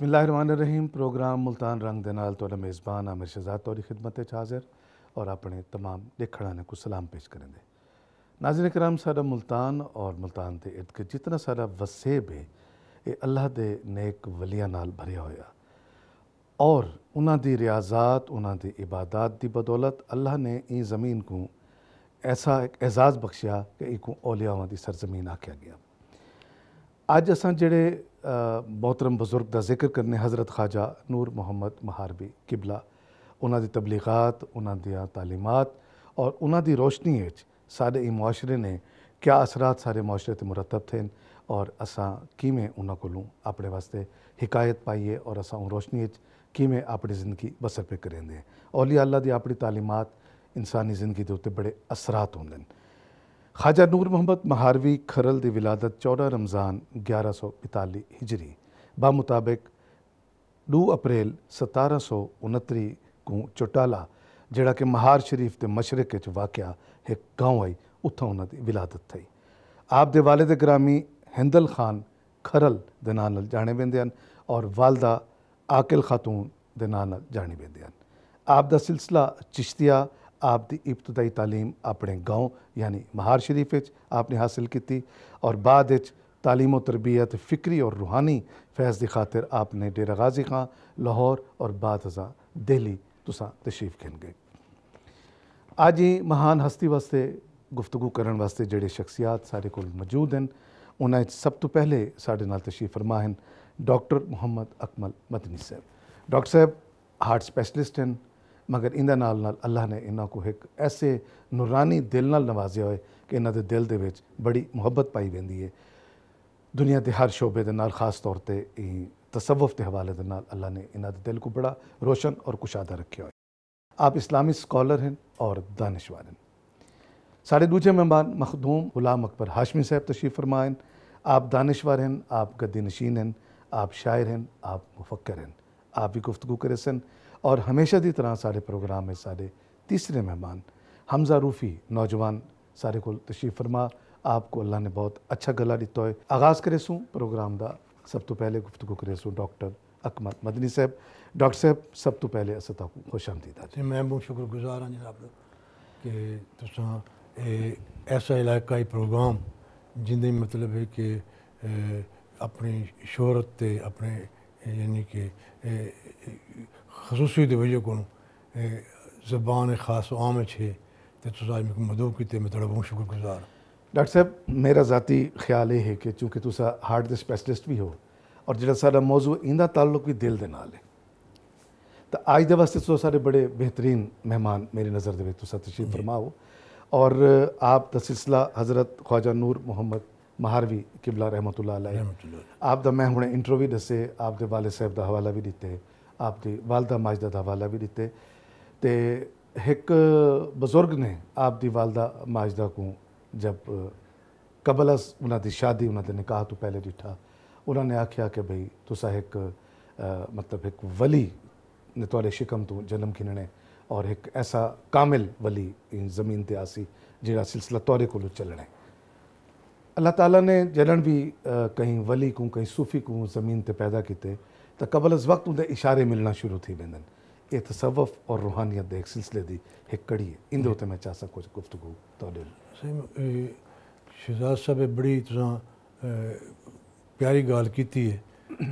रहीम programme Multan रंग मेज़बान आमिर शहजाद तौरी खिदमत हाजिर और अपने तमाम देखण को सलाम पेश करेंगे नाजिर कराम सा मुल्तान और मुल्तान के इर्द गिर्द जितना सारा वसेब है ये अल्लाह के नेक वलिया नाल भरिया होया और उन्होंने रियाजात उन्होंने इबादत की बदौलत अल्लाह ने ई जमीन को ऐसा एक एजाज़ बख्शिया कि इको औलियावान की सरजमीन आख्या गया अज अस जोड़े मोहतरम बजुर्ग का जिक्र करने हज़रत ख्वाजा नूर मुहम्मद महारवी किबला उन्होंने तबलीगात उन्होंने तालीमत और उन्होंने रोशनी साढ़े मुआरे ने क्या असरात सारे मुआरे से मुरतब थे और अस किमें उन्होंने को अपने वास्ते हिकायत पाइए और अस रोशनी किमें अपनी जिंदगी बसर पे करेंगे औलिया अल्लाह की अपनी तालीमत इंसानी जिंदगी के उत्ते बड़े असरात होंगे ਖਾਜਾ ਨੂਰ ਮੁਹੰਮਦ ਮਹਾਰਵੀ ਖਰਲ ਦੀ ਵਿਲਾਦਤ 14 ਰਮਜ਼ਾਨ 1145 ਹਿਜਰੀ ਬਾ ਮੁਤਾਬਕ 2 ਅਪ੍ਰੈਲ 1729 ਨੂੰ ਚੋਟਾਲਾ ਜਿਹੜਾ ਕਿ ਮਹਾਰ ਸ਼ਰੀਫ ਦੇ ਮਸ਼ਰਕ ਵਿੱਚ ਵਾਕਿਆ ਇੱਕ گاؤں ਹੈ ਉੱਥੋਂ ਉਹਨਾਂ ਦੀ ਵਿਲਾਦਤ થઈ ਆਪ ਦੇ ਵਾਲਿਦ ਗ੍ਰਾਮੀ ਹਿੰਦਲ ਖਾਨ ਖਰਲ ਦੇ ਨਾਂ ਨਾਲ ਜਾਣੇ ਜਾਂਦੇ ਹਨ ਔਰ ਵਾਲਦਾ ਆਕਿਲ ਖਾਤੂਨ ਦੇ ਨਾਂ ਨਾਲ ਜਾਣੇ ਜਾਂਦੇ ਹਨ ਆਪ ਦਾ ਸਿਲਸਿਲਾ ਚਿਸ਼ਤੀਆ ਇਬਤਦਾਈ आपकी इब्तदाई तालीम अपने गाँव यानी महार शरीफ आपने हासिल की और बाद तालीम तरबियत फ़िक्री और रूहानी फैज़ की खातिर आपने डेरा गाजी खां लाहौर और बाद हज़ा दिल्ली तुसा तशरीफ खिन गए ਅੱਜ ਹੀ ਮਹਾਨ ਹਸਤੀ ਵਾਸਤੇ ਗੁਫ਼ਤਗੂ ਕਰਨ ਵਾਸਤੇ ਜਿਹੜੇ ਸ਼ਖਸੀਅਤ ਸਾਡੇ ਕੋਲ ਮੌਜੂਦ ਹਨ ਉਹਨਾਂ ਵਿੱਚ ਸਭ ਤੋਂ ਪਹਿਲੇ ਸਾਡੇ ਨਾਲ ਤਸ਼ਰੀਫ ਫਰਮਾ ਹਨ ਡਾਕਟਰ ਮੁਹੰਮਦ ਅਕਮਲ ਮਦਨੀ ਸਾਹਿਬ ਡਾਕਟਰ ਸਾਹਿਬ ਹਾਰਟ ਸਪੈਸ਼ਲਿਸਟ ਹਨ मगर इन नाल अल्लाह ने इन को एक ऐसे नुरानी दिल नाल नवाजिया हो कि इन्हों दिल के बड़ी मुहब्बत पाई जी है दुनिया के हर शोबे खास तौर पर तसवफ के हवाले के अल्लाह ने इन्हों दिल को बड़ा रोशन और कुशादा रखे हो आप इस्लामी स्कॉलर हैं और दानिशवार हैं सारे दूजे मेहमान मखदूम गुलाम अकबर हाशमी साहब तशीफ फरमा हैं आप दानिशवार हैं आप गद्दी नशीन हैं आप शायर हैं आप मुफक्र हैं आप भी गुफ्तु करे सन और हमेशा की तरह सारे प्रोग्राम में सारे तीसरे मेहमान हमजा रूफ़ी नौजवान सारे को तशीफ फरमा आपको अल्लाह ने बहुत अच्छा गला दिता है आगाज़ करे सूँ प्रोग्राम का सब तो पहले गुफ्तु करे सूँ डॉक्टर अकमत मदनी साहब डॉक्टर साहब सब तो पहले असत तक खुश आमदीद मैं बहुत शुक्रगुजार हाँ जनाब कि ऐसा इलाकाई प्रोग्राम जिंद मतलब है कि अपनी शोहरत अपने यानी कि खसूसी वजह को ज़बान ख़ास आम छे तो तुस अज मेरे मदद की मैं थोड़ा बहुत शुक्रगुजार डॉक्टर साहब मेरा ज़ाती ख्याल यह है कि चूंकि तुस हार्ट के स्पैशलिस्ट भी हो और जो सा मौजू इनका ताल्लुक भी दिल के नाल है तो अज के वास्ते तुस सारे बड़े बेहतरीन मेहमान मेरी नज़र के तशरीफ फरमाओ और आप का सिलसिला हज़रत ख्वाजा नूर मोहम्मद महारवी किबला रहमत आप मैं हमने इंटरव्यू दसे आप दे वाले साहब का हवाला भी दिते हैं आपकी वालदा माजदा का हवाला भी दिते तो एक बजुर्ग ने आपकी वालदा माजदा को जब कबल उन्होंने शादी उन्होंने निकाह तो पहले दिठा उन्होंने आख्या कि भाई तुसा एक आ, मतलब एक वली ने तुरे शिकम तो जन्म खिलने और एक ऐसा कामिल वली इन जमीन पर आसी जरा सिलसिला तौरे को चलना है अल्लाह ताला ने जलन भी कहीं वली को कहीं सूफी को जमीन पर पैदा किते कबल अज़ वक्त उन्हें इशारे मिलना शुरू थी वेंदनि ये तसवफ़ और रूहानियत एक सिलसिले की एक कड़ी है इन दो मैं सां कुझु गुफ़्तगु तो शहजाद साहब बड़ी तरह प्यारी गाल की है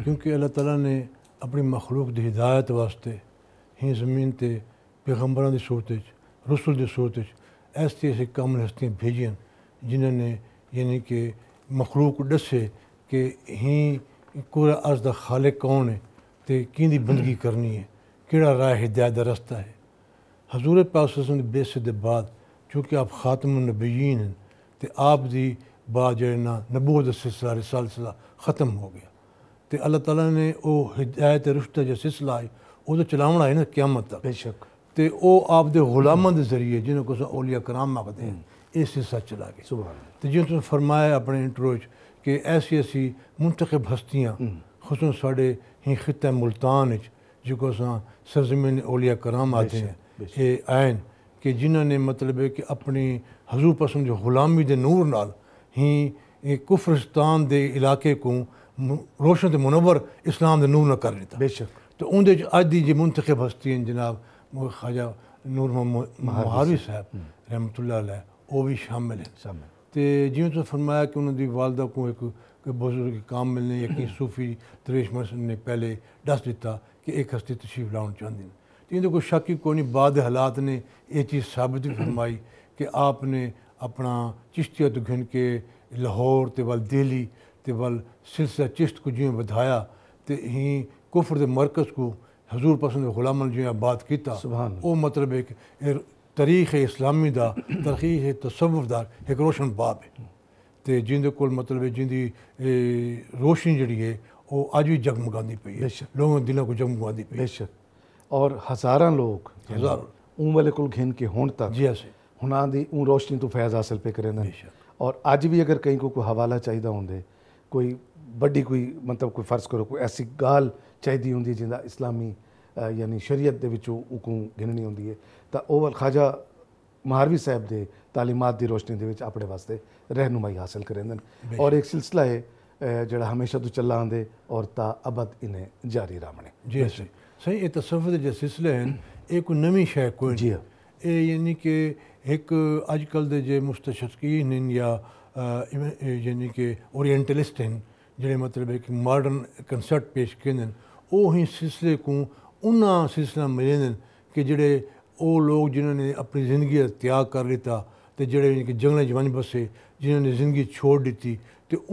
क्योंकि अल्लाह ताला ने अपनी मखलूक की हिदायत वास्ते ही जमीन पर पैगंबर की सूरत रसुल की सूरत ऐसी ऐसी कम हस्तियाँ भेजियां जिन्होंने यानी कि मखलूक दसे कि ही पूरा अर्ज का खालिक कौन है तो कि बंदगी करनी है कि राह हिदायत रस्ता है हजूर पास बेस के बाद चूंकि आप खात्म नबीन हैं तो आप दी बा जरा नबोद सिलसिला रिसालसिला खत्म हो गया तो अल्लाह तला ने हिदायत रिश्ता जो सिलसिला है वह तो चलावना है ना क्यामत तक बेशक तो वह आपके गुलामों के जरिए जिन्हें कुछ ओलिया कराम आखते हैं यह हम्म। सिलसिला चला गया सुबह तो जो तुम फरमाया अपने इंटरव्यू कि ऐसी ऐसी मुंतखब हस्तियाँ हम्म। खुशन साढ़े ही ख़ित मुल्तान जो असां सरज़मीन ओलिया कराम आते हैं ये आहिनि कि जिन्होंने मतलब है कि अपनी हज़ू पसंद ग़ुलामी के नूर नाल ही कुफरिस्तान के इलाके को रोशन मुनवर इस्लाम के नूर न कर दिता बेशक तो उनके अज की जो मुंतखब हस्ती हैं जनाब ख़्वाजा नूर महारी साहब रहमत ओह् शामिल हैं तो जो तो फरमाया कि उन्होंने वालदा को एक कि बुजुर्ग काम मिलने यकी सूफ़ी दरेश मरसन ने पहले दस दिता कि एक हस्ती तशीफ लाने चाहते हैं तो इन कोई शक ही कोई बाद हालात ने यह चीज़ साबित भी फरमाई कि आपने अपना चिश्तिया तो घिन के लाहौर तो वल दिल्ली तो वल सिलसिला चिश्त को जिमें बधाया तो ही कुफर के मरकज़ को हजूर पसंद गुलामन जो आबाद किया मतलब एक तरीक़ इस्लामी का तरीक़ है का एक रोशन बाब है ਤੇ ਜਿੰਦੇ ਕੋਲ ਮਤਲਬ ਜਿੰਦੀ ਰੋਸ਼ਨੀ ਜਿਹੜੀ ਹੈ ਉਹ ਅੱਜ ਵੀ ਜਗਮਗਾਉਂਦੀ ਪਈ ਹੈ ਲੋਕਾਂ ਦੇ ਦਿਲਾਂ ਕੋ ਜਗਮਗਾਉਂਦੀ ਪਈ ਬੇਸ਼ੱਕ ਔਰ ਹਜ਼ਾਰਾਂ ਲੋਕ ਹਜ਼ਾਰ ਉਹ ਵਾਲੇ ਕੋਲ ਘਿੰਨ ਕੇ ਹੁਣ ਤੱਕ ਜੀ ਅਸੀਂ ਹੁਣਾਂ ਦੀ ਉਹ ਰੋਸ਼ਨੀ ਤੋਂ ਫੈਜ਼ ਹਾਸਲ ਪੇ ਕਰੇ ਨਾ ਔਰ ਅੱਜ ਵੀ ਅਗਰ ਕਈ ਕੋ ਕੋ ਹਵਾਲਾ ਚਾਹੀਦਾ ਹੁੰਦੇ ਕੋਈ ਵੱਡੀ ਕੋਈ ਮਤਲਬ ਕੋਈ ਫਰਜ਼ ਕਰੋ ਕੋਈ ਐਸੀ ਗਾਲ ਚਾਹੀਦੀ ਹੁੰਦੀ ਜਿੰਦਾ ਇਸਲਾਮੀ ਯਾਨੀ ਸ਼ਰੀਅਤ ਦੇ ਵਿੱਚੋਂ ਉਹ ਕੋ ਗਿਣਨੀ ਹੁੰਦੀ ਹੈ ਤਾਂ ਉਹ ਵਾਲ ਖਾਜਾ ਮਹਾਰਵੀ ਸਾਹਿਬ ਦੇ تعلیمات ਦੀ ਰੋਸ਼ਨੀ ਦੇ ਵਿੱਚ ਆਪਣੇ ਵਾਸਤੇ ਰਹਿਨੁਮਾਈ ਹਾਸਲ ਕਰਦੇ ਨੇ ਔਰ ਇੱਕ ਸਿਲਸਿਲਾ ਹੈ ਜਿਹੜਾ ਹਮੇਸ਼ਾ ਤੋਂ ਚੱਲਾ ਆਂਦੇ ਔਰ ਤਾ ਅਬਦ ਇਨੇ ਜਾਰੀ ਰਾਮਣੇ ਜੀ ਸਹੀ ਇਹ ਤਸਵਫ ਦੇ ਜੇ ਸਿਲਸਿਲੇ ਹਨ ਇਹ ਕੋਈ ਨਵੀਂ ਸ਼ੈ ਕੋਈ ਜੀ ਇਹ ਯਾਨੀ ਕਿ ਇੱਕ ਅੱਜਕੱਲ ਦੇ ਜੇ ਮੁਸਤਸ਼ਕੀਨ ਹਨ ਜਾਂ ਯਾਨੀ ਕਿ ਓਰੀਐਂਟਲਿਸਟ ਹਨ ਜਿਹੜੇ ਮਤਲਬ ਇੱਕ ਮਾਡਰਨ ਕਨਸੈਪਟ ਪੇਸ਼ ਕਰਦੇ ਨੇ ਉਹ ਹੀ ਸਿਲਸਿਲੇ ਕੋ ਉਹਨਾਂ ਸਿਲਸਿਲਾ ਮਿਲੇ ਨੇ ਕਿ ਜਿਹੜੇ ਉਹ लोग जिन्होंने अपनी जिंदगी त्याग कर लिता तो ਦਿੱਤਾ ਤੇ ਜਿਹੜੇ ਕਿ ਜੰਗਲਾਂ 'ਚ ਵੰਜ ਬਸੇ ਜਿਨ੍ਹਾਂ ਨੇ ਜ਼ਿੰਦਗੀ ਛੋੜ ਦਿੱਤੀ करने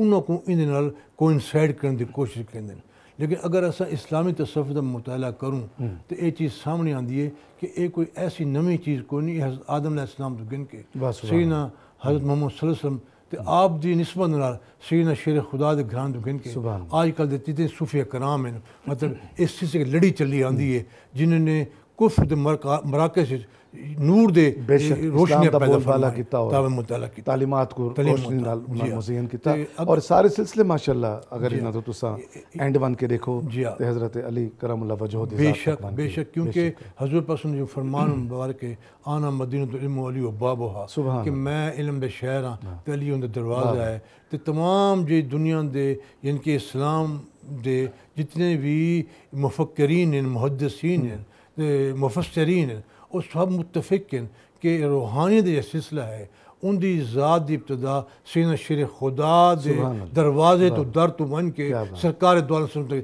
की कोशिश ਇਹਦੇ हैं लेकिन अगर अस इस्लामी तसफ़ का मुताला करूँ तो यह चीज़ सामने आती है कि यह कोई ऐसी नवी चीज़ को नहीं हज़रत आदम इस्लाम तो गिन के सीना हज़रत मोहम्मद सलम तो आप की नस्बत न सीना शेर खुदा के घरान तो गिन के अजकल जितने सूफिया कराम हैं मतलब इस चीज़ से लड़ी चली आती है जिन्होंने कुफ मराके से नूर दे रोशनी तालीमत को रोशनी हाँ। किता तो और सारे सिलसिले माशाल्लाह अगर ना तो तुसा एंड वन के देखो हाँ। तो हजरत अली करम वजह बेशक बेशक क्योंकि हजूर पसंद जो फरमान मुबारक है आना मदीनत इल्म अली बाब हा कि मैं इल्म दे शहर हां हाँ। ते अली उन दरवाजा है ते तमाम जे दुनिया दे इनके इस्लाम दे जितने भी मुफक्करीन हैं मुहदसिन हैं मुफसरीन और सब मुतफिक कि रूहानी का जो सिलसिला है उनकी ज़ात की इब्तदा सीन शिर खुदा दे दरवाजे तो दर तो बन के सरकार द्वारा सुन तो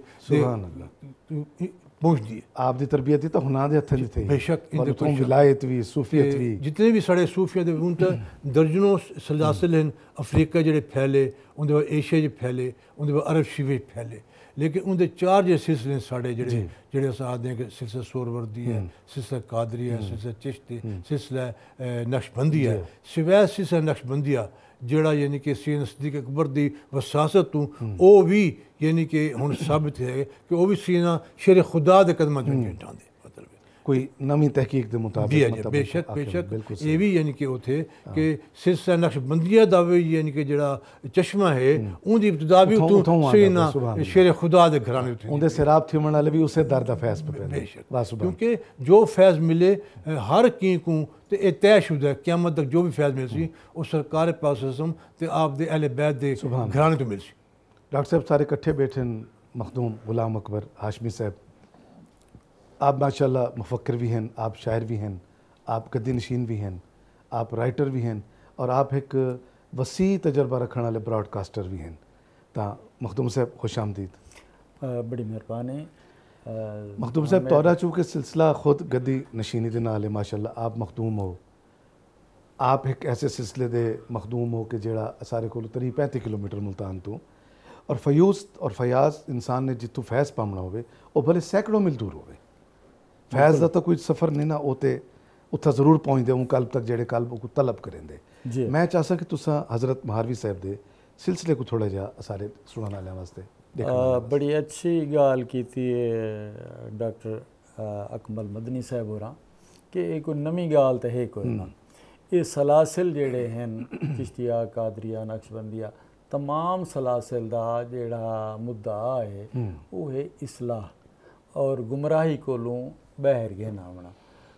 जितने भी साढ़े सूफियत तो दर्जनों सलासिल हैं अफ्रीका जो फैले उनके एशिया फैले उनके बाद अरब शिवे फैले ਲੇਕਿਨ ਉਹਦੇ ਚਾਰ ਜੇ ਸਿਲਸਿਲੇ ਸਾਡੇ ਜਿਹੜੇ ਜਿਹੜੇ ਸਾਥ ਦੇ ਸਿਲਸਿਲਾ ਸੋਰਵਰਦੀ ਹੈ ਸਿਲਸਿਲਾ ਕਾਦਰੀ ਹੈ ਸਿਲਸਿਲਾ ਚਿਸ਼ਤੀ ਸਿਲਸਿਲਾ ਨਕਸ਼ਬੰਦੀ ਹੈ ਸਿਵੈ ਸਿਵਾ ਨਕਸ਼ਬੰਦੀ ਆ ਜਿਹੜਾ ਯਾਨੀ ਕਿ ਸੀਨ ਸਦੀਕ ਅਕਬਰ ਦੀ ਵਸਾਸਤ ਤੋਂ ਉਹ ਵੀ ਯਾਨੀ ਕਿ ਹੁਣ ਸਾਬਤ ਹੈ ਕਿ ਉਹ ਵੀ ਸੀਨਾ ਸ਼ੇਰ ਖੁਦਾ ਦੇ ਕਦਮਾਂ 'ਚ ਜਾਂਦੇ कोई नवी तहकीक के मुताबिक मतलब बेशक बेशक ये भी यानी कि उथे हाँ। कि सिरसा नक्शबंदिया दा भी यानी कि जरा चश्मा है हम्म। उनकी इब्तदा भी तो सीना शेर खुदा के घराने उथे उंदे सिराब वाले भी उस दर का फैज बेशक क्योंकि जो फैज मिले हर की को तो यह ਤੈਅ है क्यामत तक जो भी ਵੀ ਫੈਜ਼ ਮਿਲ ਸੀ ਉਹ ਸਰਕਾਰ तो ਹਸਮ ਤੇ ਆਪ ਦੇ ਅਹਲੇ ਬੈਤ ਦੇ ਘਰਾਣੇ डॉक्टर साहब सारे कट्ठे बैठे मखदूम गुलाम अकबर हाशमी साहब आप माशाल्लाह मुफक्र भी हैं आप शायर भी हैं आप गद्दी नशीन भी हैं आप राइटर भी हैं और आप एक वसी तजर्बा रखने वाले ब्रॉडकास्टर भी हैं तो मखदूम साहब खुश आमदीद बड़ी मेहरबानी मखदूम साहब तौरा चूँकि सिलसिला खुद गद्दी नशीनी के नाल माशाला आप मखदूम हो आप एक ऐसे सिलसिले दे मखदूम हो कि जोड़ा सारे को तरी पैंती किलोमीटर मुल्तान तो और फयूस और फयाज इंसान ने जितू फैस पामना हो भले सैकड़ों मील दूर गए ਫੈਜ਼ ਦਾ ਤਾਂ ਕੋਈ ਸਫ਼ਰ ਨਹੀਂ ਨਾ ਉਤੇ ਤੇ ਉੱਥੇ ਜ਼ਰੂਰ ਪਹੁੰਚਦੇ ਹਾਂ ਕਲਬ ਤੱਕ ਜਿਹੜੇ ਕਲਬ ਕੋ ਤਲਬ ਜੀ ਮੈਂ ਚਾਹਸਾ ਕਿ ਤੁਸੀਂ ਹਜ਼ਰਤ ਮਹਾਰਵੀ ਸਾਹਿਬ ਦੇ ਸਿਲਸਿਲੇ ਕੋ ਥੋੜਾ ਜਿਹਾ ਸਾਰੇ ਸੁਣਾਉਣ ਵਾਲਿਆਂ ਵਾਸਤੇ ਬੜੀ ਅੱਛੀ ਗੱਲ ਕੀਤੀ ਹੈ ਡਾਕਟਰ ਅਕਮਲ ਮਦਨੀ ਸਾਹਿਬ ਹੋਰਾਂ ਕਿ ਇਹ ਕੋਈ ਨਵੀਂ ਗੱਲ ਤਾਂ ਹੈ ਕੋਈ ਨਾ ਇਹ ਸਲਾਸਲ ਜਿਹੜੇ ਹਨ ਚਿਸ਼ਤੀਆ ਕਾਦਰੀਆ ਨਕਸ਼ਬੰਦੀਆ तमाम سلاسل ਦਾ ਜਿਹੜਾ ਮੁੱਦਾ ਹੈ ਉਹ ਹੈ ਇਸਲਾਹ ਔਰ गुमराही को ਬਹਿਰਗੇ ਨਾਮਣਾ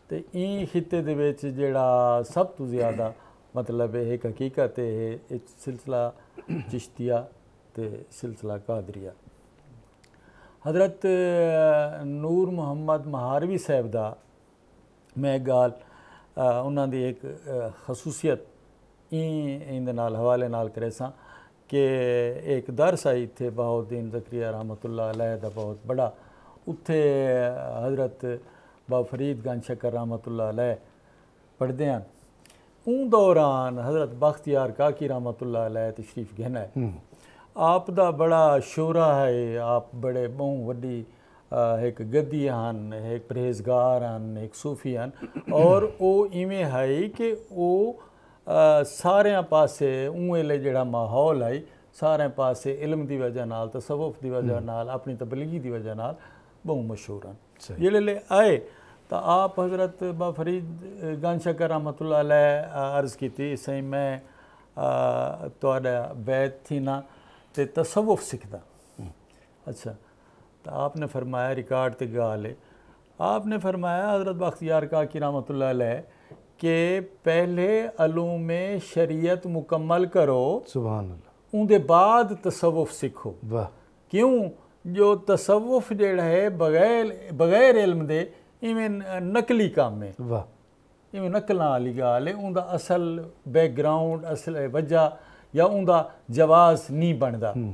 ਤੇ ਇਹ ਖਿੱਤੇ ਦੇ ਵਿੱਚ ਜਿਹੜਾ ਸਭ ਤੋਂ ਜ਼ਿਆਦਾ ਮਤਲਬ ਇਹ ਇੱਕ ਹਕੀਕਤ ਹੈ ਇਹ ਸਿਲਸਿਲਾ ਚਿਸ਼ਤੀਆ ਤੇ ਸਿਲਸਿਲਾ ਕਾਦਰੀਆ حضرت ਨੂਰ ਮੁਹੰਮਦ ਮਹਾਰਵੀ ਸਾਹਿਬ ਦਾ ਮੈਂ ਗਾਲ ਉਹਨਾਂ ਦੀ ਇੱਕ ਖਸੂਸੀਅਤ ਇਹਦੇ ਨਾਲ ਹਵਾਲੇ ਨਾਲ ਕਰੇਸਾਂ ਕਿ ਇੱਕ ਦਰਸ ਆਈ ਇੱਥੇ ਬਹੁਦੀਨ ਜ਼ਕਰੀਆ ਰਹਿਮਤੁਲਲਾਹ ਅਲੈਹ ਦਾ ਬਹੁਤ ਬੜਾ ਉੱਥੇ حضرت ਬਾ ਫਰੀਦ ਗੰਜ ਸ਼ਕਰ ਰਹਿਮਤੁਲਲਾਹ ਅਲੈਹ ਪੜਦੇ ਹਨ ਉਹ ਦੌਰਾਨ حضرت ਬਖਤਿਆਰ ਕਾਕੀ ਰahmatullah ਅਲੈਹ ਤਸ਼ਰੀਫ ਗਹਿਣਾ ਹੈ ਆਪ ਦਾ ਬੜਾ ਸ਼ੋਰਾ ਹੈ ਆਪ ਬੜੇ ਬਹੁ ਵੱਡੀ ਇੱਕ ਗੱਦੀ ਹਨ ਇੱਕ ਪ੍ਰੇਸਗਾਰ ਹਨ ਇੱਕ ਸੂਫੀ ਹਨ ਔਰ ਉਹ ਇਵੇਂ ਹੈ ਕਿ ਉਹ ਸਾਰਿਆਂ ਪਾਸੇ ਉਵੇਂ ਜਿਹੜਾ ਮਾਹੌਲ ਹੈ ਸਾਰਿਆਂ ਪਾਸੇ ਇਲਮ ਦੀ ਵਜ੍ਹਾ ਨਾਲ ਤਸਵਫ ਦੀ ਵਜ੍ਹਾ ਨਾਲ ਆਪਣੀ ਤਬਲੀਗੀ ਦੀ ਵਜ੍ਹਾ ਨਾਲ बहु मशहूर आहिनि आए तो आप हज़रत बा फरीद गान शकर रहमत की सही मैं ਤੁਹਾਡਾ ਬੈਤ ਥੀ ਨਾ ਤੇ ਤਸਵੁਫ अच्छा तो आपने फरमाया रिकॉर्ड ते गाल आपने फरमाया हज़रत बख्तियार का कि रहमत के पहले अलूम में शरीयत मुकम्मल करो सुबह उनके बाद तसवुफ़ सीखो वाह क्यों जो तसवुफ जड़ा है बगैर बगैर इलम दे इवें नकली काम है वाह इवें नकलों वाली गाल है उनका असल बैकग्राउंड असल वजह या उनका जवाब नहीं बनता हम्म।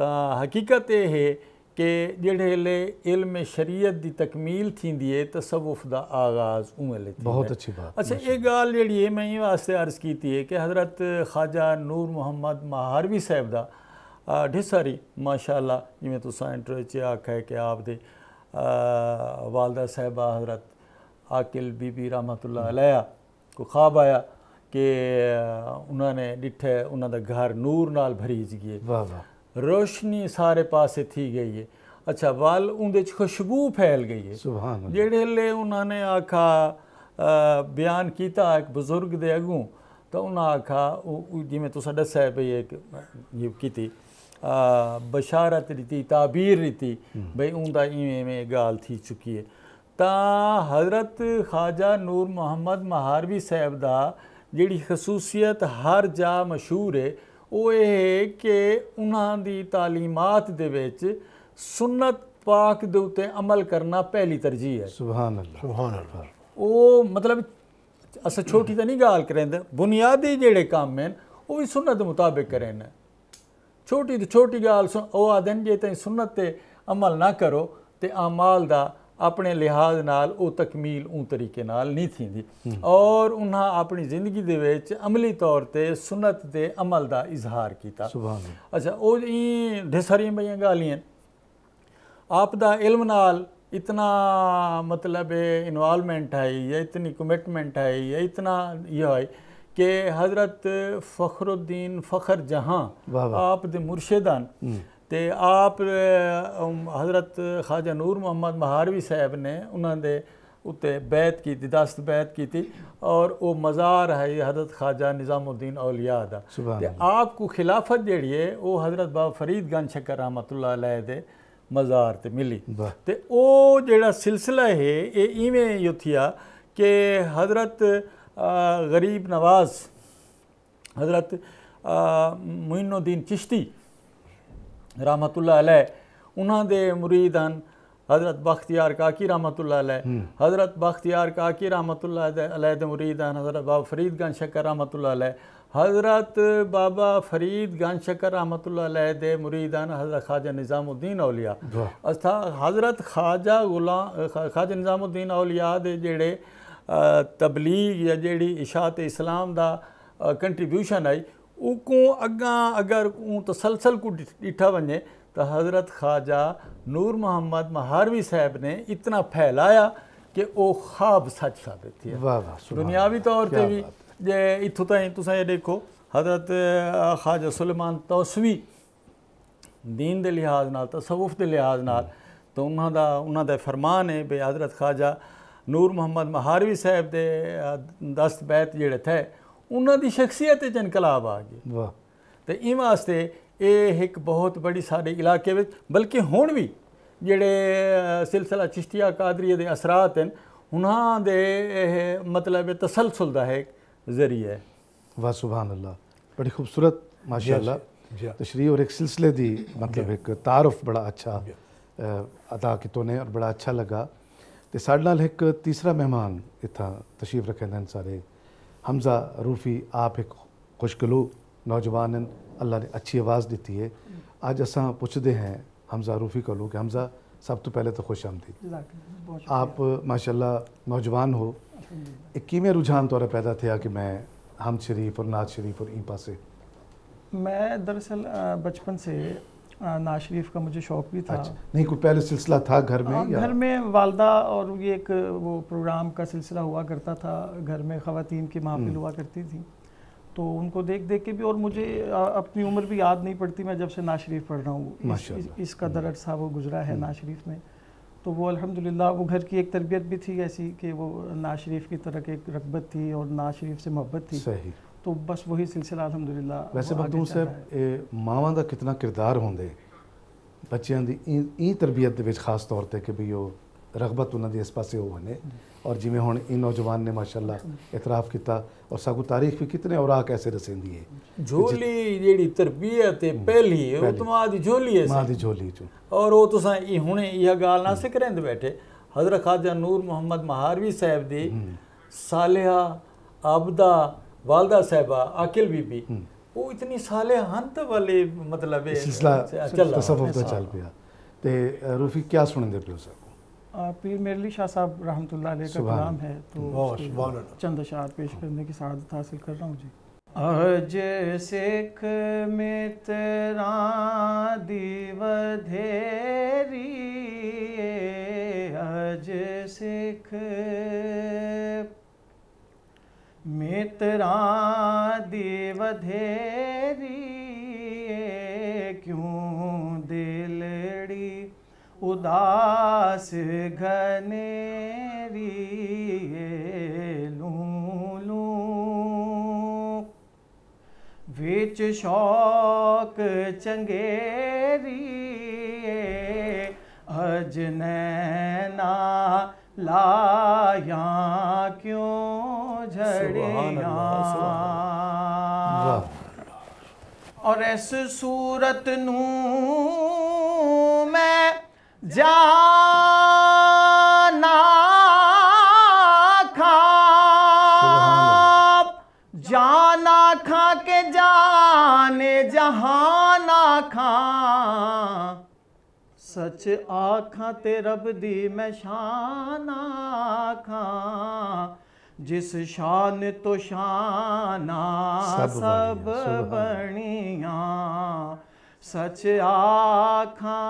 तो हकीकत यह है कि जड़े इलम शरीयत की तकमील थी तसवुफ का आगाज उमें बहुत अच्छी बात अच्छा एक गाल जी मैं ये वास्ते अर्ज़ की है कि हज़रत ख्वाजा नूर मुहम्मद महारवी साहब का ਢਿਸਾਰੀ ਮਾਸ਼ਾਅੱਲਾ ਜਿਵੇਂ ਤੁਸੀਂ ਇੰਟਰ 'ਚ ਆਖਿਆ ਕਿ ਆਪ ਦੇ ਵਾਲਦਾ ਸਾਹਿਬਾ ਹਜ਼ਰਤ ਆਕਿਲ ਬੀਬੀ ਰਹਿਮਤੁਲਲਾਹ ਅਲੈਹਾ ਕੋ ਖਾਬ ਆਇਆ ਕਿ ਉਹਨਾਂ ਨੇ ਡਿੱਠੇ ਉਹਨਾਂ ਦਾ ਘਰ ਨੂਰ ਨਾਲ ਭਰੀਜ ਗਏ ਵਾਹ ਵਾਹ ਰੋਸ਼ਨੀ ਸਾਰੇ ਪਾਸੇ ਥੀ ਗਈ ਹੈ ਅੱਛਾ ਵਾਲ ਉਹਦੇ ਚ ਖੁਸ਼ਬੂ ਫੈਲ ਗਈ ਹੈ ਸੁਭਾਨ ਅੱਲਾ ਜਿਹੜੇ ਲੈ ਉਹਨਾਂ ਨੇ ਆਖਾ ਬਿਆਨ ਕੀਤਾ ਇੱਕ ਬਜ਼ੁਰਗ ਦੇ ਅਗੂ ਤਾਂ ਉਹਨਾਂ ਆਖਾ ਉਹ ਜਿਵੇਂ ਤੁਸੀਂ ਦੱਸਿਆ ਭਈ ਇੱਕ ਇਹ ਕੀਤੀ बशारत ॾिठी ताबीर ॾिठी भई ऊंदा ईअं में ॻाल्हि थी चुकी आहे ਤਾਂ ਹਜ਼ਰਤ ਖਾਜਾ ਨੂਰ ਮੁਹੰਮਦ ਮਹਾਰਵੀ ਸਾਹਿਬ ਦਾ ਜਿਹੜੀ ਖਸੂਸੀਅਤ ਹਰ ਜਾ ਮਸ਼ਹੂਰ ਹੈ ਉਹ ਇਹ ਹੈ ਕਿ ਉਹਨਾਂ ਦੀ تعلیمات ਦੇ ਵਿੱਚ ਸੁਨਨਤ ਪਾਕ ਦੇ ਉਤੇ ਅਮਲ ਕਰਨਾ ਪਹਿਲੀ ਤਰਜੀਹ ਹੈ ਸੁਭਾਨ ਅੱਲਾ ਸੁਭਾਨ ਅੱਲਾ ਉਹ ਮਤਲਬ ਅਸਾਂ ਛੋਟੀ ਤਾਂ ਨਹੀਂ ਗੱਲ ਕਰਦੇ ਬੁਨਿਆਦੀ ਜਿਹੜੇ ਕੰਮ ਹਨ ਉਹ ਵੀ ਸੁਨਨਤ ਮੁਤਾਬਕ ਕਰਨ ਛੋਟੀ ਤੋਂ ਛੋਟੀ ਗੱਲ ਉਹ ਆਦਨ ਜੇ ਤੈਂ ਸੁਨਨਤ ਤੇ ਅਮਲ ਨਾ ਕਰੋ ਤੇ ਆਮਾਲ ਦਾ ਆਪਣੇ ਲਿਹਾਜ਼ ਨਾਲ ਉਹ ਤਕਮੀਲ ਉਹ ਤਰੀਕੇ ਨਾਲ ਨਹੀਂ ਥੀਂਦੀ ਔਰ ਉਹਨਾਂ ਆਪਣੀ ਜ਼ਿੰਦਗੀ ਦੇ ਵਿੱਚ ਅਮਲੀ ਤੌਰ ਤੇ ਸੁਨਨਤ ਦੇ ਅਮਲ ਦਾ ਇਜ਼ਹਾਰ ਕੀਤਾ ਸੁਭਾਨ ਅੱਛਾ ਉਹ ਇਹ ਢੇਸਰੀਆਂ ਬਈਆਂ ਗਾਲੀਆਂ ਆਪ ਦਾ ਇਲਮ ਨਾਲ ਇਤਨਾ ਮਤਲਬ ਇਨਵੋਲਵਮੈਂਟ ਹੈ ਜਾਂ ਇਤਨੀ ਕਮਿਟਮੈਂਟ ਹੈ ਜਾਂ ਇਤਨਾ ਇਹ ਹੈ कि हज़रत फ़खरुद्दीन फ़खर जहाँ आप दे मुर्शदान हम्म। ते आप हज़रत ख्वाजा नूर मोहम्मद महारवी साहब ने उन्होंने उत्ते बैत की दस्त बैत की थी और वह मज़ार है हज़रत ख्वाजा निज़ामुद्दीन औलिया का आपको खिलाफत जी है वो हज़रत बाबा फरीद गन शकर रहमत दे मज़ार ते मिली तो ओ जड़ा सिलसिला है ये इवें यो थी कि हज़रत गरीब नवाज़ हज़रत मुइनुद्दीन चिश्ती रहमतुल्लाह अलैह उन्हों मुरीद हैं हज़रत बख्तियार काकी रहमतुल्लाह अलैह हम्म। हज़रत बख्तियार काकी रहमतुल्लाह अलैह के मुरीद हैं हज़रत बाबा फरीद गन शकर रहमतुल्लाह अलैह हज़रत बाबा फरीद गन शकर रहमतुल्लाह अलैह के मुरीद हैं हज़रत ख्वाजा निज़ामुद्दीन औलिया अस्था हज़रत ख्वाजा गुलाम ख्वाजा निज़ामुद्दीन औलिया के जेड़े ਤਬਲੀਗ ਜਾਂ ਜਿਹੜੀ ਇਸ਼ਾਤ ਇਸਲਾਮ ਦਾ ਕੰਟਰੀਬਿਊਸ਼ਨ ਆਈ ਉਕੋ ਅਗਾ ਅਗਰ ਉਹ ਤਸਲਸਲ ਕੋ ਡਿਠਾ ਬਣੇ ਤਾਂ ਹਜ਼ਰਤ ਖਾਜਾ ਨੂਰ ਮੁਹੰਮਦ ਮਹਾਰਵੀ ਸਾਹਿਬ ਨੇ ਇਤਨਾ ਫੈਲਾਇਆ ਕਿ ਉਹ ਖਾਬ ਸੱਚ ਸਾਬਿਤ ਹੈ ਵਾਹ ਵਾਹ ਦੁਨਿਆਵੀ ਤੌਰ ਤੇ ਵੀ ਜੇ ਇਥੋਂ ਤਾਂ ਤੁਸੀਂ ਇਹ ਦੇਖੋ ਹਜ਼ਰਤ ਖਾਜਾ ਸੁਲੈਮਾਨ ਤੌਸਵੀ دین ਦੇ ਲਿਹਾਜ਼ ਨਾਲ ਤਸਵਫ ਦੇ ਲਿਹਾਜ਼ ਨਾਲ ਤਾਂ ਉਹਨਾਂ ਦਾ ਉਹਨਾਂ ਦਾ ਫਰਮਾਨ ਹੈ ਬੇ ਹਜ਼ਰਤ ਖਾਜਾ ਨੂਰ ਮੁਹੰਮਦ ਮਹਾਰਵੀ ਸਾਹਿਬ ਦੇ ਦਸਤ ਬੈਤ ਜਿਹੜੇ ਥੇ ਉਹਨਾਂ ਦੀ ਸ਼ਖਸੀਅਤ 'ਚ ਇਨਕਲਾਬ ਆ ਗਿਆ ਵਾਹ ਤੇ ਇਹ ਵਾਸਤੇ ਇਹ ਇੱਕ ਬਹੁਤ ਵੱਡੀ ਸਾਡੇ ਇਲਾਕੇ ਵਿੱਚ ਬਲਕਿ ਹੁਣ ਵੀ ਜਿਹੜੇ ਸਿਲਸਿਲਾ ਚਿਸ਼ਤੀਆ ਕਾਦਰੀਆ ਦੇ ਅਸਰਾਤ ਹਨ ਉਹਨਾਂ ਦੇ ਇਹ ਮਤਲਬ ਤਸلسل ਦਾ ਹੈ ਜ਼ਰੀਆ ਹੈ ਵਾਹ ਸੁਭਾਨ ਅੱਲਾ ਬੜੀ ਖੂਬਸੂਰਤ ਮਾਸ਼ਾਅੱਲਾ तशरी और एक सिलसिले दी मतलब एक तारफ बड़ा अच्छा अदा कि तो ने और बड़ा अच्छा लगा तो नाल एक तीसरा मेहमान इतना तशीफ रखा सारे हमजा रूफी आप एक खुशगलू नौजवान हैं अल्लाह ने अच्छी आवाज़ दी है आज अस पुछते हैं हमजा रूफी कलू कि हमजा सब तो पहले तो खुश हम थी आप माशाला नौजवान हो एक किमें रुझान तौर पैदा थे कि मैं हम शरीफ और नाज शरीफ और ई पास मैं दरअसल बचपन से नाज शरीफ का मुझे शौक भी था अच्छा। नहीं कोई पहले सिलसिला था घर में आ, या? घर में वालदा और ये एक वो प्रोग्राम का सिलसिला हुआ करता था घर में ख़वातीन की महफिल हम्म। हुआ करती थी तो उनको देख देख के भी और मुझे अपनी उम्र भी याद नहीं पड़ती मैं जब से नाज शरीफ पढ़ रहा हूँ इस, इसका दरअ वो गुजरा है हम्म। नाज शरीफ में तो वो अल्हम्दुलिल्लाह वो घर की एक तरबियत भी थी ऐसी कि वो नाज शरीफ की तरह एक रगबत थी और नाज शरीफ से मोहब्बत थी सही तो बस वही सिलसिला अलहमदिल्ला ਵੈਸੇ ਬਖਤੂਨ ਸਾਹਿਬ ਇਹ ਮਾਵਾਂ ਦਾ ਕਿੰਨਾ ਕਿਰਦਾਰ ਹੁੰਦੇ ਬੱਚਿਆਂ ਦੀ ਇਹ ਤਰਬੀਅਤ ਦੇ ਵਿੱਚ ਖਾਸ ਤੌਰ ਤੇ ਕਿ ਵੀ ਉਹ ਰਗਬਤ ਉਹਨਾਂ ਦੀ ਇਸ ਪਾਸੇ ਹੋ ਬਣੇ ਔਰ ਜਿਵੇਂ ਹੁਣ ਇਹ ਨੌਜਵਾਨ ਨੇ ਮਾਸ਼ਾਅੱਲਾ ਇਤਰਾਫ ਕੀਤਾ ਔਰ ਸਾਕੂ ਤਾਰੀਖ ਵੀ ਕਿਤਨੇ ਔਰਾਕ ਐਸੇ ਰਸਿੰਦੀ ਹੈ ਝੋਲੀ ਜਿਹੜੀ ਤਰਬੀਅਤ ਹੈ ਪਹਿਲੀ ਉਹ ਤਮਾ ਦੀ ਝੋਲੀ ਹੈ ਮਾਂ ਦੀ ਝੋਲੀ ਚ ਔਰ ਉਹ ਤੁਸੀਂ ਇਹ ਹੁਣੇ ਇਹ ਗੱਲ ਨਾ ਸਿੱਖ ਰਹੇ ਸਿਕਰੰਦ ਬੈਠੇ ਹਜ਼ਰਤ ਖਾਜਾ ਨੂਰ ਮੁਹੰਮਦ ਮਹਾਰਵੀ ਸਾਹਿਬ ਦੀ ਸਾਲਿਹਾ ਅਬਦਾ वालदा साहबा आकिल बीबी ਉਹ ਇਤਨੀ ਸਾਲੇ ਹੰਤ ਵਾਲੇ ਮਤਲਬ ਇਹ ਸਿਲਸਿਲਾ ਤਸਵਫ ਦਾ ਚੱਲ ਪਿਆ ਤੇ ਰੂਫੀ ਕੀ ਸੁਣਦੇ ਪਿਓ ਸਾਹਿਬ पीर मेरे लिए शाह साहब रहमतुल्लाह अलैह का कलाम है तो चंद अशार पेश हाँ। करने की सआदत हासिल कर रहा हूँ जी अज सिख मित्रा दीव धेरी अज सिख मित्रा देव क्यों दिलड़ी उदास घनेरी बिच शौक चंगेरी अजनैना लाया क्यों और इस सूरत नू मैं जाना खा जाना खा के जाने जहाना खा सच आखा ते रब दी मैं शाना खा जिस शान तो शाना सब बणिया सच आखा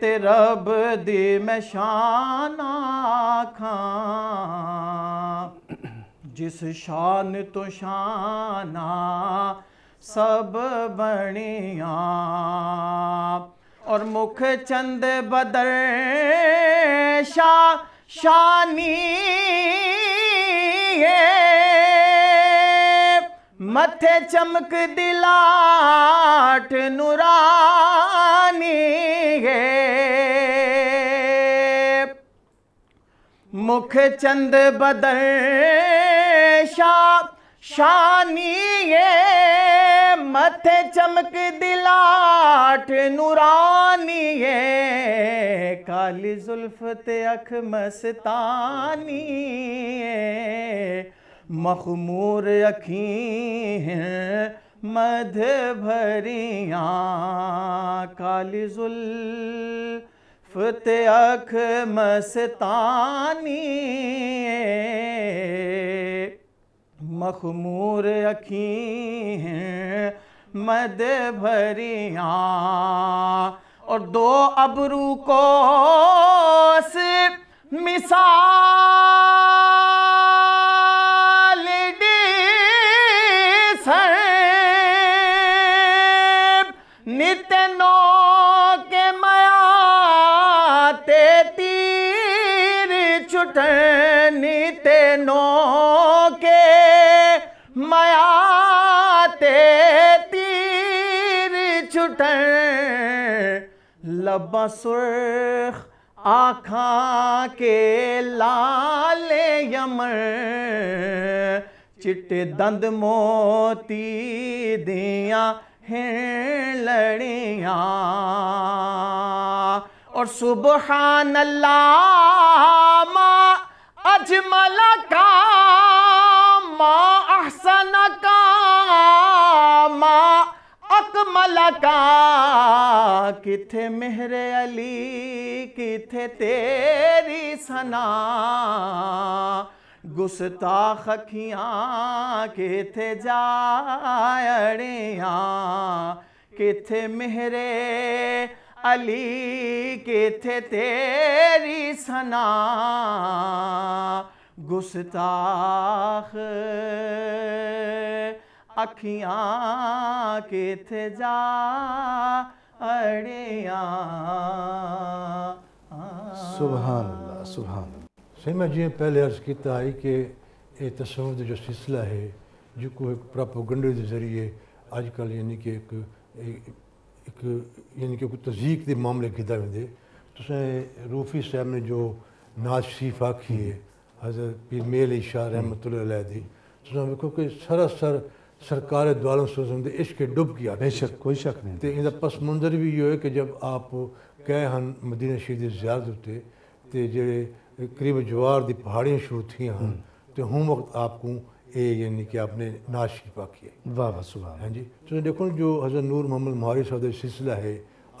ते रब दे मैं शान आखा जिस शान तो शाना सब बनिया और मुख चंद बदर शाह शानी है मथे चमक दिलाट नुरानी है मुख चंद बदल शाह शानिए मथे चमक दिलाट नूरानिए काली जुल्फ ते अख मस्तानी मखमूर अखी हैं मध भरिया काली जुल्फ ते अख मस्तानी मखमूर अखी हैं मद भरिया और दो अबरू को मिसाल नित नो के मया ते तीर छुट नित नो बसुर्ख आखा के लाल यमर चिट्टे दंद मोती दिया हैं लड़िया और सुबह अल्लाह माँ अजमल का माँ अहसन का माँ मलका किथे मेहरे अली किथे तेरी सना गुस्ता खखियाँ किथे जायड़ियाँ किथे मेहरे अली किथे तेरी सना गुस्ताख अखियाँ के थे जा अरे सुबहान अल्लाह सुबहान सही मैं जी पहले अर्ज़ किया है कि ये तस्वुर जो सिलसिला है जो एक गंडे के जरिए अजकल यानी कि एक एक यानी कि तजीक के मामले किता वे तुसें रूफी साहब ने जो नाज शरीफ आखी है हज़रत पीर मेल शाह रहमत दी तुस वेखो कि सरासर सरकार द्वारों के इश्क डुब किया बेशक कोई शक नहीं तो इनका पस मंजर भी यो है कि जब आप गए हैं मदीना शहीद की ज्यादा उत्ते तो जे करीब जवार की पहाड़ियाँ शुरू थी हैं तो हूँ वक्त आपको ये यानी कि आपने नाश की पाखी है वाह वाह सुबह हाँ जी तो तुम देखो जो हजरत नूर मोहम्मद मोहरी साहब का सिलसिला है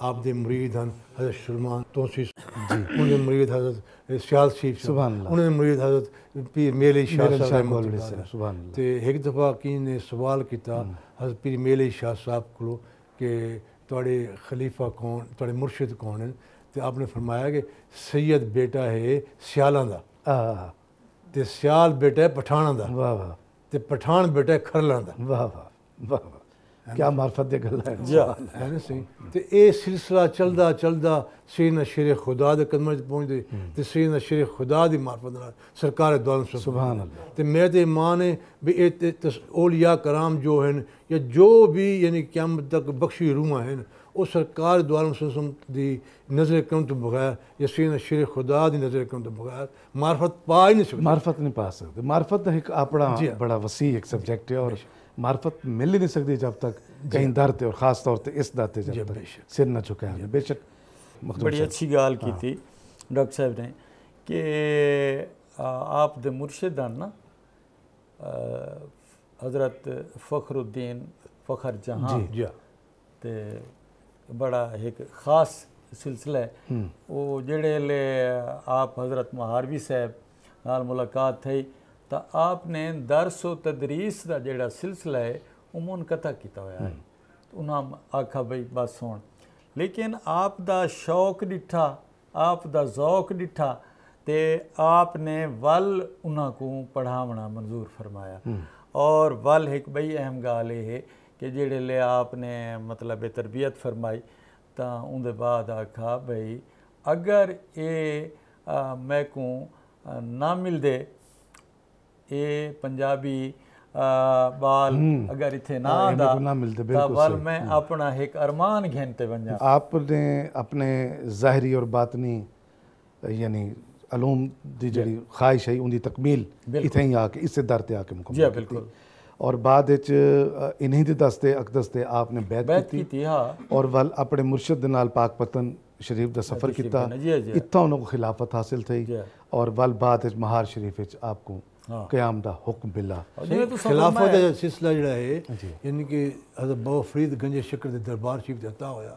ਆਪ ਦੇ ਮੁਰੀਦ ਹਨ ਹਜ਼ਰਤ ਸੁਲਮਾਨ ਤੋਸੀ ਜੀ ਉਹਨਾਂ ਦੇ ਮੁਰੀਦ ਹਜ਼ਰਤ ਸਿਆਲ ਸੀਫ ਸੁਭਾਨ ਅੱਲਾਹ ਉਹਨੇ ਦੇ ਮੁਰੀਦ ਹਜ਼ਰਤ ਪੀਰ ਮੇਲੇ ਸ਼ਾਹ ਸਾਹਿਬ ਕੋਲ ਸੁਭਾਨ ਅੱਲਾਹ ਤੇ ਇੱਕ ਦਫਾ ਕੀ ਨੇ ਸਵਾਲ ਕੀਤਾ ਹਜ਼ਰਤ ਪੀਰ ਮੇਲੇ ਸ਼ਾਹ ਸਾਹਿਬ ਕੋਲ ਕਿ ਤੁਹਾਡੇ ਖਲੀਫਾ ਕੌਣ ਤੁਹਾਡੇ ਮੁਰਸ਼ਿਦ ਕੌਣ ਹਨ ਤੇ ਆਪਨੇ ਫਰਮਾਇਆ ਕਿ ਸੈਦ ਬੇਟਾ ਹੈ ਸਿਆਲਾਂ ਦਾ ਆ ਤੇ ਸਿਆਲ ਬੇਟਾ ਹੈ ਪਠਾਣਾ ਦਾ ਵਾਹ ਵਾਹ ਤੇ ਪਠਾਨ ਬੇਟਾ ਖਰਲਾਂ ਦਾ ਵਾਹ ਵਾਹ ਵਾਹ क्या मार्फत दे गल्ला है है ना सही चलता तो श्री सिलसिला चलदा शेर खुदा के कदम पहुँचते हम्म। तो श्री न शेर खुदा की मार्फत सरकार दौलत मेरे ते है भी ये ओलिया कराम जो हैं या जो भी यानी क्यामत तक बख्शी रूह हैं ਉਹ सरकार ਦੁਆਰਾ की नज़र क्यों तो बगैर या श्री न शेर खुदा की नज़र क्यों तो बगैर मार्फत पा ही नहीं मार्फत नहीं पा सकते मार्फत एक अपना हाँ। बड़ा वसी एक ਸਬਜੈਕਟ है और मार्फत मिल ही नहीं सकती जब तक कहीं दर थे और ख़ास तौर पर इस दर थे जब, जब तक सिर न चुका है बेशक बड़ी अच्छी गल की थी डॉक्टर साहब ने कि आप दे मुर्शिदान ना हजरत फखरुद्दीन फखर जहाँ ते बड़ा एक ख़ास सिलसिला है वो जेड़े आप हजरत महारवी साहब नाल मुलाकात थी ਤਾਂ ਆਪ ਨੇ ਦਰਸ ਦਰਸੋ ਤਦਰੀਸ ਦਾ ਜਿਹੜਾ ਸਿਲਸਿਲਾ ਹੈ ਉਹ ਮਨ ਕਥਾ ਕੀਤਾ ਹੋਇਆ ਹੈ ਉਹਨਾਂ ਆਖਾ ਬਈ ਬਸ ਹੁਣ ਲੇਕਿਨ ਆਪ ਦਾ ਸ਼ੌਕ ਡਿੱਠਾ ਆਪ ਦਾ ਜ਼ੌਕ ਡਿੱਠਾ ਤੇ ਆਪ ਨੇ ਵੱਲ ਉਹਨਾਂ ਨੂੰ ਪੜਾਉਣਾ ਮਨਜ਼ੂਰ ਫਰਮਾਇਆ ਔਰ ਵੱਲ ਇੱਕ ਬਈ ਅਹਿਮ ਗੱਲ ਇਹ ਹੈ ਕਿ ਜਿਹੜੇ ਲਈ ਆਪ ਨੇ ਮਤਲਬ ਇਹ ਤਰਬੀਅਤ ਫਰਮਾਈ ਤਾਂ ਉਹਦੇ ਬਾਅਦ ਆਖਾ ਬਈ ਅਗਰ ਇਹ ਮੈਂ ਕੋ ਨਾ ਮਿਲਦੇ पंजाबी ਪੰਜਾਬੀ बाल हम्म। अगर इतने ना हाँ, आंदा मिलते बल मैं हम्म। अपना एक अरमान घेनते बन जा आपने अपने ज़ाहरी और बातनी यानी अलूम दी जड़ी ख्वाहिश है उनकी तकमील इतें ही आके इस दर ते आके मुकम्मल जी बिल्कुल और बाद इन्हीं दे दस्ते अकदस ते आपने बैत, बैत की थी हाँ। और वल अपने मुर्शिद दे नाल पाक पतन शरीफ का सफ़र किया इतना उन्होंने खिलाफत हासिल थी और वल बाद महार शरीफ आपको ਕਿਆਮ ਦਾ ਹੁਕਮ ਬਿਲਾ ਖਿਲਾਫਤ ਦਾ ਸਿਲਸਿਲਾ ਜਿਹੜਾ ਹੈ ਯਾਨੀ ਕਿ ਹਜ਼ਰਤ ਬਾਬਾ ਫਰੀਦ ਗੰਜੇ ਸ਼ਕਰ ਦੇ ਦਰਬਾਰ ਸ਼ਰੀਫ ਦੇ ਅਤਾ ਹੋਇਆ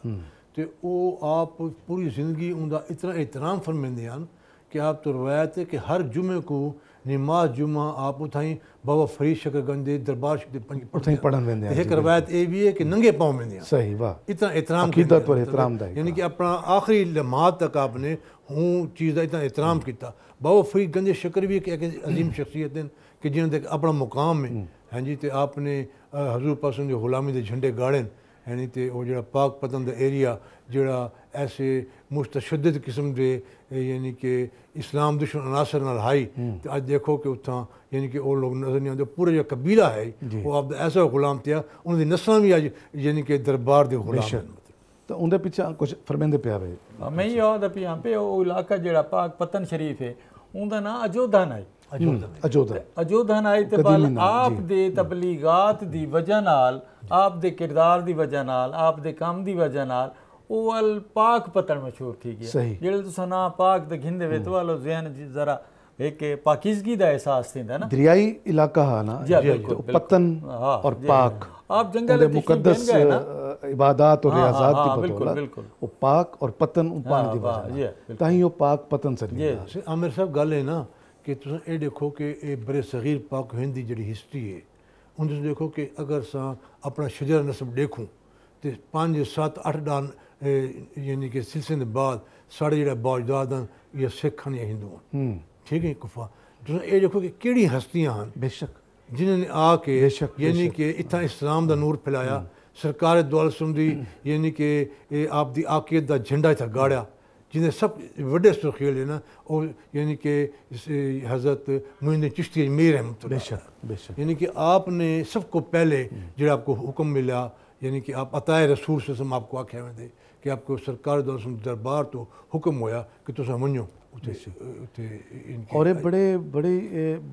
ਤੇ ਉਹ ਆਪ ਪੂਰੀ ਜ਼ਿੰਦਗੀ ਉਹਦਾ ਇਤਨਾ ਇਤਰਾਮ ਫਰਮਾਉਂਦੇ ਹਨ ਕਿ ਆਪ ਤੋਂ ਰਵਾਇਤ ਹੈ ਕਿ ਹਰ ਜੁਮੇ ਕੋ नमाज़ जुमा आप उथाई बाबा फरीद शक गंदे दरबार एक रवायत यह भी है कि नंगे पाँव में सही वाह इतना एहतराम मतलब एहतराम यानी कि अपना आखिरी लम्हात तक आपने हूँ चीज का इतना एहतराम किया बाबा फरीद गंदे शकर भी एक अजीम शख्सियत हैं कि जिन्होंने अपना मुकाम है हम्म। हाँ जी तो आपने हजूर पासन जो गुलामी के झंडे गाड़े यानी तो वो जो पाक पतन एरिया जड़ा ऐसे मुस्तशद किस्म के यानी कि ਇਸਲਾਮ ਦੁਸ਼ਮਣ ਅਨਾਸਰ ਨਾਲ ਹਾਈ ਤੇ ਅੱਜ ਦੇਖੋ ਕਿ ਉੱਥਾਂ ਯਾਨੀ ਕਿ ਉਹ ਲੋਕ ਨਜ਼ਰ ਨਹੀਂ ਆਉਂਦੇ ਪੂਰੇ ਜੋ ਕਬੀਲਾ ਹੈ ਉਹ ਆਪ ਦਾ ਐਸਾ ਗੁਲਾਮ ਤੇ ਉਹਨਾਂ ਦੀ ਨਸਲਾਂ ਵੀ ਅੱਜ ਯਾਨੀ ਕਿ ਦਰਬਾਰ ਦੇ ਗੁਲਾਮ ਹਨ ਤਾਂ ਉਹਦੇ ਪਿੱਛੇ ਕੁਝ ਫਰਮੈਂਦੇ ਪਿਆ ਵੇ ਮੈਂ ਯਾਦ ਆਉਂਦਾ ਪਿਆ ਪੇ ਉਹ ਇਲਾਕਾ ਜਿਹੜਾ ਪਾਕ ਪਤਨ ਸ਼ਰੀਫ ਹੈ ਉਹਦਾ ਨਾਂ ਨਾ ਹੈ ਅਜੋਧਾ ਅਜੋਧਾ ਆਈ ਤੇ ਬਲ ਆਪ ਦੇ ਤਬਲੀਗਾਤ ਦੀ ਵਜ੍ਹਾ ਨਾਲ ਆਪ ਦੇ ਕਿਰਦਾਰ ਦੀ ਵਜ੍ਹਾ ਨਾਲ ਆਪ ਦੇ ਕੰਮ ਦੀ ਵਜ੍ਹਾ ਨਾਲ ओवल पाक पतण मशहूर थी गया सही जेड़े तो सना पाक ते घिंदे वेत तो वालो ज़हन जरा एक पाकिजगी दा एहसास थींदा ना दरियाई इलाका हा ना हाँ, तो पतन हाँ, और पाक आप जंगल दे मुकद्दस इबादत और हाँ, रियाजात की बदौलत वो पाक और पतन उन पान दी वजह ताही वो पाक पतन सर आमिर साहब गल है ना कि तुम ये देखो कि ये बड़े सगीर पाक हिंद की जी हिस्ट्री है उन देखो कि अगर सा अपना शजर नस्ब देखूँ तो पाँच सात अठ डान यानी कि सिलसिले बाद साढ़े जेह्ड़ा बाजदाद न सिख हैं या हिंदू हैं ठीक है कुफा तुस एह् कि केह्ड़ी हस्तियां हैं बेशक जिन्होंने आके यानी कि इतना इस्लाम का नूर फैलाया सरकार दुआलसम दी यानी कि आपकी आकियत का झंडा इतना गाड़िया जिन्हें सब बड़े सुरखियल ना ओह् यानी कि हजरत मोहिंदर चिश्ती मीर है बेशक बेशक यानी कि आपने सबको पहले जो आपको हुक्म मिला यानी कि आप अताए रसूल से आपको आख्या हुए ਕਿ ਆਪਕੋ ਸਰਕਾਰ ਦਾ ਉਸ ਦਰਬਾਰ ਤੋਂ ਹੁਕਮ ਹੋਇਆ ਕਿ ਤੁਸੀਂ ਮੰਨੋ ਉਤੇ ਉਤੇ ਔਰ ਇਹ ਬੜੇ ਬੜੀ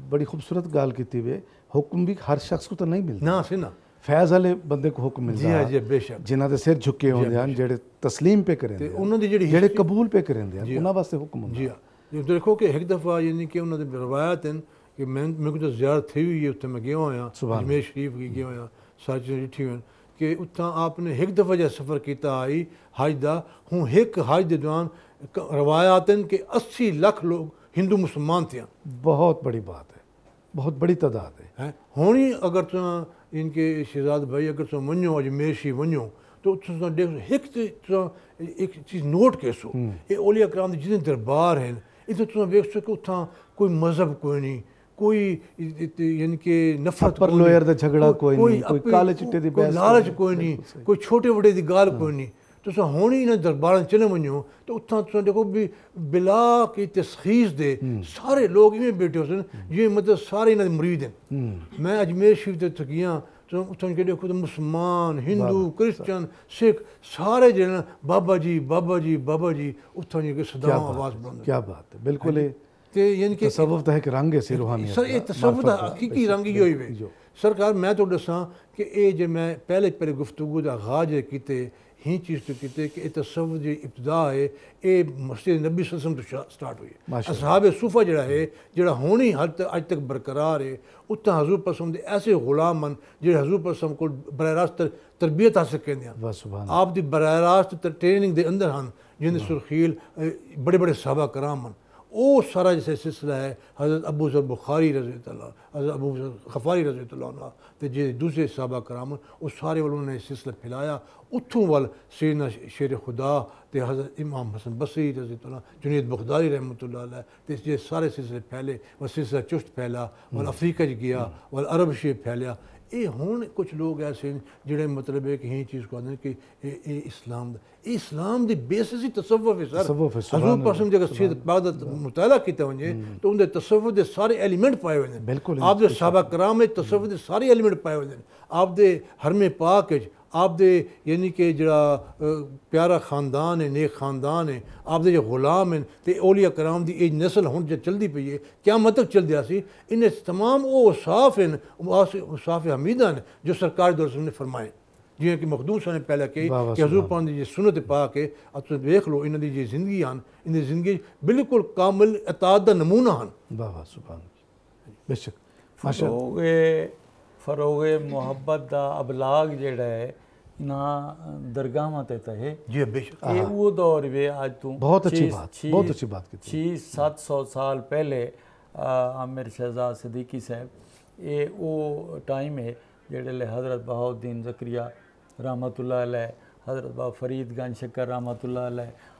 ਬੜੀ ਖੂਬਸੂਰਤ ਗੱਲ ਕੀਤੀ ਵੇ ਹੁਕਮ ਵੀ ਹਰ ਸ਼ਖਸ ਨੂੰ ਤਾਂ ਨਹੀਂ ਮਿਲਦਾ ਨਾ ਸੇ ਨਾ ਫੈਜ਼ ਵਾਲੇ ਬੰਦੇ ਕੋ ਹੁਕਮ ਮਿਲਦਾ ਜੀ ਜੀ ਬੇਸ਼ੱਕ ਜਿਨ੍ਹਾਂ ਦੇ ਸਿਰ ਝੁਕੇ ਹੁੰਦੇ ਹਨ ਜਿਹੜੇ ਤਸਲੀਮ ਪੇ ਕਰਦੇ ਤੇ ਉਹਨਾਂ ਦੀ ਜਿਹੜੀ ਜਿਹੜੇ ਕਬੂਲ ਪੇ ਕਰਦੇ ਹਨ ਉਹਨਾਂ ਵਾਸਤੇ ਹੁਕਮ ਹੁੰਦਾ ਜੀ ਹਾਂ ਦੇਖੋ ਕਿ ਇੱਕ ਦਫਾ ਯਾਨੀ ਕਿ ਉਹਨਾਂ ਦੇ ਰਵਾਇਤ ਹਨ कि मैं मेरे को तो ज्यारत थी हुई है उतने मैं गया हुआ जमेर शरीफ की गया हुआ सारी चीज़ें डिठी हुई कि ਉੱਥਾਂ आपने एक दफा जो सफ़र किया आई हज का हूँ एक हज के दौरान रवायात के अस्सी लख लोग हिंदू मुसलमान थे बहुत बड़ी बात है बहुत बड़ी तादाद है, है? ही अगर तुम इनके शहजाद भाई अगर तुम वञो अजमेर शी वो तो तुम एक एक चीज़ नोट कैसो ये ओलिया क्राम जितने दरबार हैं इतने तुम देख कि उतना कोई मज़हब कोई नहीं कोई यानी के नफरत पर लोयर दा झगड़ा कोई नहीं कोई काले चिट्टे दी कोई लालच कोई नहीं कोई छोटे वडे दी गाल कोई नहीं तो सो होनी ना दरबार चले मनियो तो उत्ता तो देखो भी बिला की तस्खीस दे हम्म। सारे लोग इवे में बैठे होसन ये मतलब सारे ना मुरीद हैं हम्म। मैं अजमेर शरीफ ते थकियां तो उत्ता के तो मुसलमान हिंदू क्रिश्चन सिख सारे जे बाबा जी बाबा जी बाबा जी उत्ता सदा आवाज क्या बात है बिल्कुल हाँ यानी कि तसवुफ़ त तो हिकु रंग से रुहानी सर इहे तसवुफ़ त हक़ीक़ी रंग इहो ई वियो सरकार मैं तो ॾिसां कि इहे जे मैं पहले पहले गुफ़्तगु जा आगाज़ किते ही चीज़ तो किते कि तसव जो इब्तदा है ये मस्जिद नबी ससम तो स्टार्ट हुई है असहाब सूफा जरा है जड़ा होनी हद तक अज तक बरकरार है उत्तर हजूर पसम के ऐसे गुलाम हैं जो हजूर पसम को बर रास्त तरबियत हासिल करें आप दी बर रास्त ट्रेनिंग के अंदर हैं जिन्हें सुरखील बड़े बड़े साहबा कराम हैं वो सारा जैसे सिलसिला है हज़रत अबू जर बुखारी रजी हज़रत अबू जर खफारी रजी तो जो दूसरे सहाबा कराम उस सारे वाल उन्होंने सिलसिला फैलाया उतों वाल सीरना शेर खुदा तो हज़रत इमाम हसन बसरी रजी जुनीद बखदारी रहमत तो सारे सिलसिले फैले वह सिलसिला चुस्त फैला वाल हम्म। अफ्रीका गया वाल अरब शे फैलिया ये हूँ कुछ लोग ऐसे ਜਿਹੜੇ मतलब एक ही चीज़ कहते हैं कि ਇਹ इस्लाम की बेसिस ही तसव्वुफ है जगह मुताला किया वे तो उनके तसव्वुफ के सारे एलीमेंट पाए हुए हैं बिल्कुल आपके साहबा कराम तसव्वुफ के सारे एलीमेंट पाए हुए हैं आपके हरमे पाक आप दे यानी कि जरा प्यारा खानदान है नेक खानदान है आप दे गुलाम है तो ओलिया कराम की ये नस्ल हूँ जो चलती पी है क्या मतलब चल दिया इन्हें तमाम वो साफ हैं साफ हमीदा ने जो सरकार दरअसल ने फरमाए जिन्हें कि मखदूम ने पहले कही कि हजूर पान की सुनत पा के अब तुम देख लो इन्हें जो जिंदगी हैं इन जिंदगी बिल्कुल कामिल अताद का नमूना हैं बेशक फरोगे फरोगे मुहब्बत का अबलाग जड़ा है ना दरगाह मत रहता है जी बेशक ये वो दौर वे आज तू बहुत अच्छी बात बहुत अच्छी बात की छः सात सौ साल पहले आमिर शहजाद सदीकी साहब ये वो टाइम है जेडे हज़रत बहाउद्दीन जक्रिया रहमत हज़रत बा फरीद गन शक्कर रहमत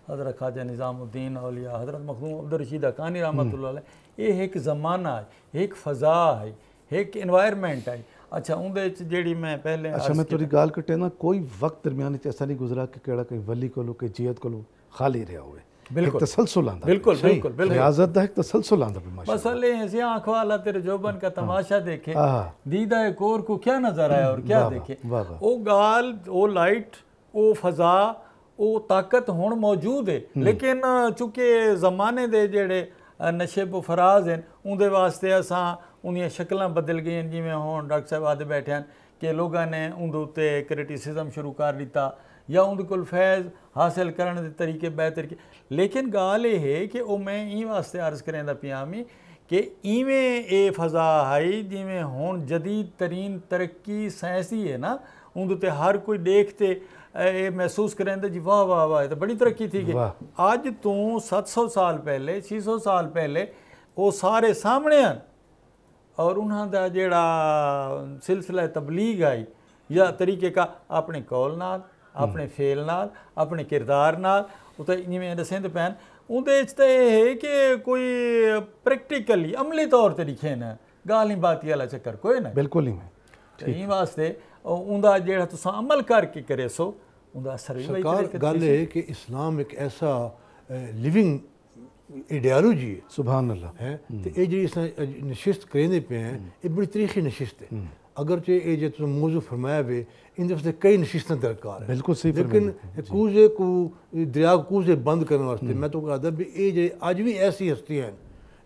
हज़रत खाजा निज़ामुद्दीन अलिया हज़रत मखनू अब्दुल रशीद अकानी रहमत हम्म। ये एक ज़माना है एक फ़ज़ा है एक एनवायरमेंट है ਅੱਛਾ ਉਹਦੇ ਚ ਜਿਹੜੀ ਮੈਂ ਪਹਿਲੇ ਅੱਛਾ ਮੈਂ ਤੁਹਾਡੀ ਗੱਲ ਕੱਟੇ ਨਾ ਕੋਈ ਵਕਤ ਦਰਮਿਆਨ ਵਿੱਚ ਐਸਾ ਨਹੀਂ ਗੁਜ਼ਰਾ ਕਿ ਕਿਹੜਾ ਕੋਈ ਵਲੀ ਕੋਲੋਂ ਕਿ ਜੀਅਤ ਕੋਲੋਂ ਖਾਲੀ ਰਿਹਾ ਹੋਵੇ ਬਿਲਕੁਲ ਤਸਲਸਲ ਆਂਦਾ ਬਿਲਕੁਲ ਬਿਲਕੁਲ ਬਿਲਕੁਲ ਰਿਆਜ਼ਤ ਦਾ ਇੱਕ ਤਸਲਸਲ ਆਂਦਾ ਵੀ ਮਾਸ਼ਾ ਬਸ ਅਲੇ ऐसे आंख वाला तेरे जोबन का तमाशा देखे दीदा एक और को क्या नजर आया और क्या देखे वो गाल वो लाइट वो फजा ਉਹ ਤਾਕਤ ਹੁਣ ਮੌਜੂਦ ਹੈ ਲੇਕਿਨ ਚੁੱਕੇ ਜ਼ਮਾਨੇ ਦੇ ਜਿਹੜੇ ਨਸ਼ੇ ਬਫਰਾਜ਼ ਹਨ ਉਹਦੇ ਵਾਸਤੇ ਅਸਾਂ ਉਹਦੀਆਂ ਸ਼ਕਲਾਂ ਬਦਲ ਗਈਆਂ ਜਿਵੇਂ ਹੁਣ ਡਾਕਟਰ ਸਾਹਿਬ ਆਦੇ ਬੈਠੇ ਹਨ ਕਿ ਲੋਕਾਂ ਨੇ ਉਹਦੇ ਉੱਤੇ ਕ੍ਰਿਟਿਸਿਜ਼ਮ ਸ਼ੁਰੂ ਕਰ ਦਿੱਤਾ ਜਾਂ ਉਹਦੇ ਕੋਲ ਫੈਜ਼ ਹਾਸਲ ਕਰਨ ਦੇ ਤਰੀਕੇ ਬਿਹਤਰ ਕਿ ਲੇਕਿਨ ਗੱਲ ਇਹ ਹੈ ਕਿ ਉਹ ਮੈਂ ਇਹ ਵਾਸਤੇ ਅਰਜ਼ ਕਰਦਾ ਪਿਆਮੀ ਕਿ ਇਵੇਂ ਇਹ ਫਜ਼ਾ ਹੈ ਜਿਵੇਂ ਹੁਣ ਜਦੀਦ ਤਰੀਨ ਤਰੱਕੀ ਸਾਇੰਸੀ ਹੈ ਨਾ ਉਹਦੇ ਤੇ ਹਰ ਕੋਈ ਦੇਖਤੇ ਇਹ ਮਹਿਸੂਸ ਕਰੇਂਦਾ ਜੀ ਵਾਹ ਵਾਹ ਵਾਹ ਤਾਂ ਬੜੀ ਤਰੱਕੀ ਥੀ ਗਈ ਅੱਜ ਤੋਂ 700 ਸਾਲ ਪਹਿਲੇ 600 ਸਾਲ ਪਹਿਲੇ ਉਹ ਸਾਰੇ ਸਾਹਮਣੇ ਹਨ ਔਰ ਉਹਨਾਂ ਦਾ ਜਿਹੜਾ ਸਿਲਸਿਲਾ ਤਬਲੀਗ ਆਈ ਜਾਂ ਤਰੀਕੇ ਕਾ ਆਪਣੇ ਕੌਲ ਨਾਲ ਆਪਣੇ ਫੇਲ ਨਾਲ ਆਪਣੇ ਕਿਰਦਾਰ ਨਾਲ ਉਹ ਉਤੇ ਜਿਵੇਂ ਦਸੇਂਦ ਪੈਨ ਉਹਦੇ ਵਿੱਚ ਤਾਂ ਇਹ ਹੈ ਕਿ ਕੋਈ ਪ੍ਰੈਕਟੀਕਲੀ ਅਮਲੀ ਤੌਰ ਤੇ ਲਿਖੇ ਨਾ ਗਾਲ ਨਹੀਂ ਬਾਤੀ ਵਾਲਾ ਚੱਕਰ ਕੋਈ ਨਹੀਂ ਬਿਲਕੁਲ ਨਹੀਂ ਠੀਕ ਇਹ ਵਾਸਤੇ ਉਹਦਾ ਜਿਹੜਾ ਤੁਸੀਂ ਅਮਲ ਕਰਕੇ ਕਰੇ ਸੋ ਉਹਦਾ ਅਸਰ ਵੀ ਤੇ ਗੱਲ ਹੈ ਕਿ ਇਸਲਾਮ ਇੱਕ ਐਸਾ ਲਿਵਿੰਗ इडियालू है सुबहान अल्लाह है तो ये जी नशिस्त करने पे हैं ये बड़ी तरीकी नशिस्त है चे ये जो तुम मौजू फरमाया पे इन वास्ते कई नशिस्तें दरकार है बिल्कुल सही लेकिन कूजे को दरिया कूजे बंद करने वास्ते मैं तो कहता भी ये जे अज भी ऐसी हस्तियां हैं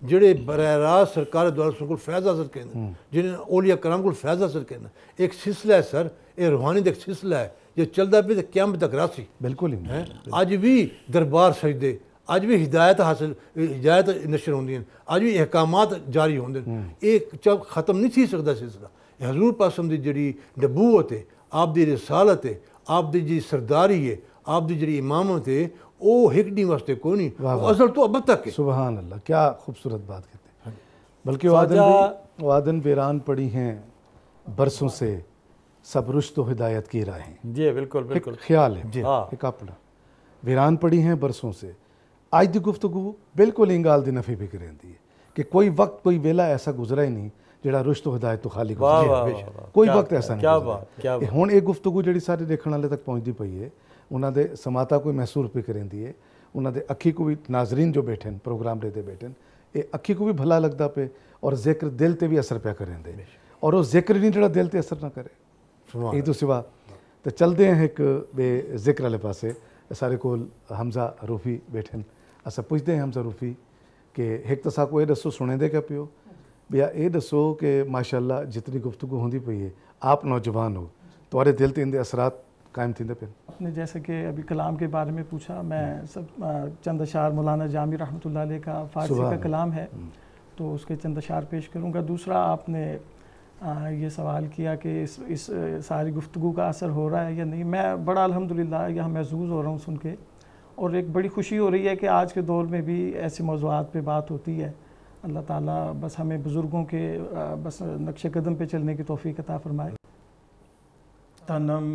ਜਿਹੜੇ ਬਰਾਹ सरकार द्वारा ਦੁਆਰਾ फैज हासिल ਹਾਸਲ जिन्हें ओलिया ਔਲੀਆ को फैज हासिल ਹਾਸਲ एक सिलसिला है सर ये रूहानी का एक सिलसिला है जो चलता ਚੱਲਦਾ तो क्या तक रासी बिल्कुल ही है ਅੱਜ भी दरबार ਸਜਦੇ अज भी हिदायत हासिल हिदायत नशर होंगे अज भी अहकाम जारी होंगे हम्म। एक चब खत्म नहीं थी सकता सिलसिला हजूर पासम की जी नबूत है आप की रसालत है आप की जी सरदारी है आप की जी इमामत है वो एक डी वास्ते को नहीं असल तो अब तक है सुबह अल्लाह क्या खूबसूरत बात कहते हैं हाँ। बल्कि वादन वादन वीरान पड़ी हैं बरसों से सब रुश्त तो हिदायत की राहें जी बिल्कुल बिल्कुल ख्याल है जी एक अपना वीरान पड़ी हैं बरसों से अज की गुफ्तगु बिल्कुल इन गल की नफी फिक्र रही है कि कोई वक्त कोई वेला ऐसा गुजरा ही नहीं जरा रुश्त तो हिदायत तो खाली कोई वक्त ऐसा नहीं हूँ यह गुफ्तगु जी सारी देखने वाले तक पहुँचती पी है उन्होंने समाता कोई महसूस फिक्र रही है उन्होंने अखी को भी नाजरीन जो बैठे प्रोग्राम रेते बैठे ये अखी को भी भला लगता पे और जिक्र दिल से भी असर पै करें और वो जिक्र नहीं जो दिल से असर ना करे यही तो सिवा तो चलते हैं एक बे जिक्रे आसे सारे को हमजा रूफी बैठे पुछते हैं हम ज़रूफ़ी कि एक त ये दसो सुने दे का पियो भैया ये दसो कि माशाल्लाह जितनी गुफ्तगु होंगी पी है आप नौजवान हो तुम्हारे दिल ते असरात कायम थी पे आपने जैसे कि अभी कलाम के बारे में पूछा मैं हम्म। सब चंद अशार मौलाना जामी रहमत का फारसी का कलाम है हम्म। तो उसके चंद अशार पेश करूँगा दूसरा आपने आ, ये सवाल किया कि इस इस सारी गुफ्तु का असर हो रहा है या नहीं मैं बड़ा अलहमदिल्ला यह महजूज़ हो रहा हूँ सुन के और एक बड़ी खुशी हो रही है कि आज के दौर में भी ऐसे मौजूद पे बात होती है अल्लाह ताला बस हमें बुज़ुर्गों के बस नक्श कदम पे चलने की तोफ़ी कता फरमाए तनम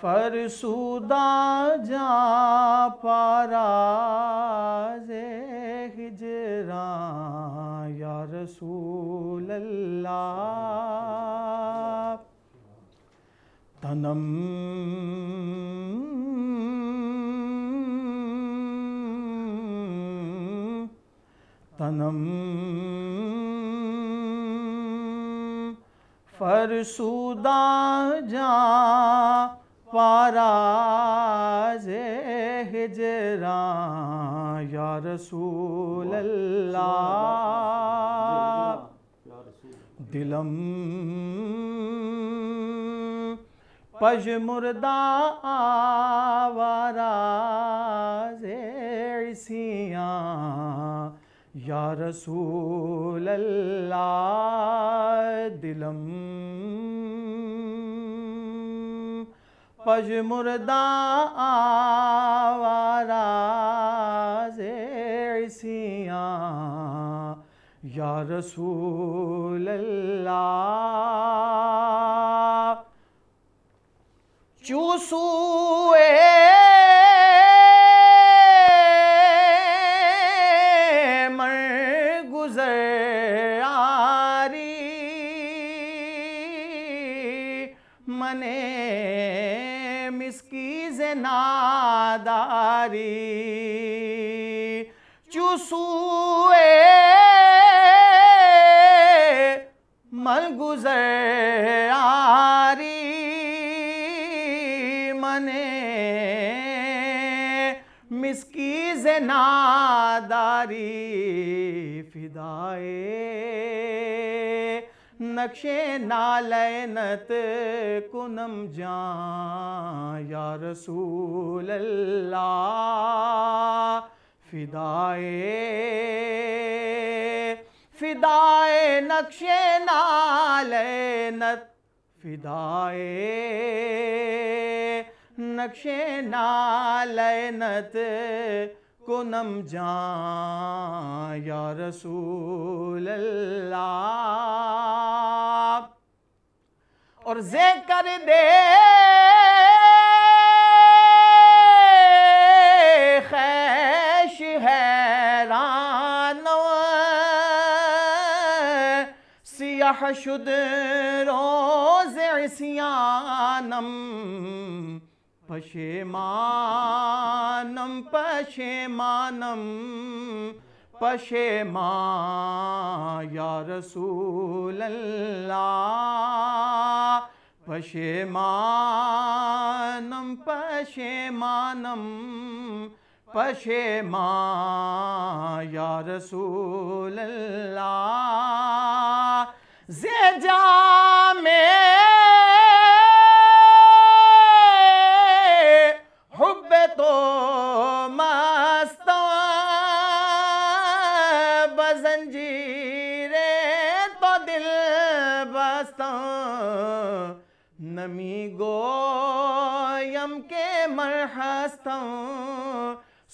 फरसुदा जा पारा हिजरा रसूल तनम तनम फरसूदा जा पाराज हिजरा या रसूल अल्लाह तिलम पश मुर्दा आवारा सिया या रसूल अल्लाह दिलम पश मुर्दा आवारा सिया या रसूल अल्लाह चूसूए मर गुजर मने मिसकी नादारी नादारी फिदाए नक्शे नालयनत कुनम जा या रसूल फिदाए फिदाए नक्शे नालयनत फिदाए नक्शे नालयनत को नम जान या रसूल अल्लाह और जे कर दे शुद रोज सियानम पशेमानं पशेमानं पशेमा या रसूलल्लाह पशेमानं पशेमानं पशेमा या रसूलल्लाह जे जा में नमीगोऽयं केमर्हस्तं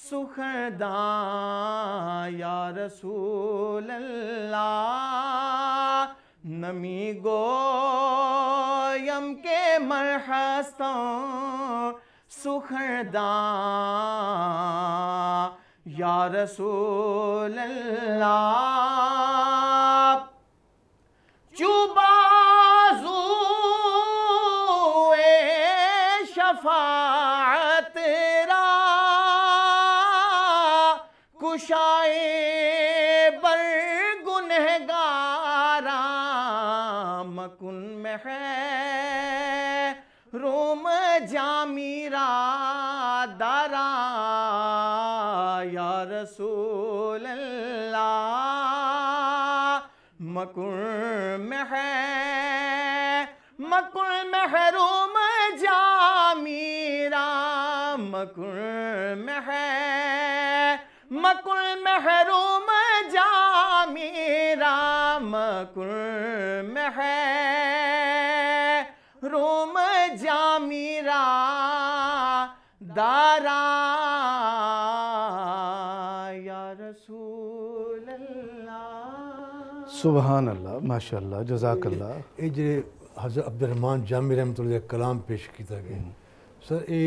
सुखदा या रसूलल्ला नमीगोऽयं केमर्हस्तं सुखदा या रसूलल्ला चुबा है रोम जामीरा दरा या रसूल मकुर में है मकुर में है रोम जामीरा मकुर में है मकुर में है रोम स्वामी राम कुर्म है रोम जामीरा दारा या रसूल सुबहान अल्लाह माशाल्लाह अल्लाह ये जे हज़रत अब्दुलरहमान जामी रहमत कलाम पेश किया गया हम्म। सर ये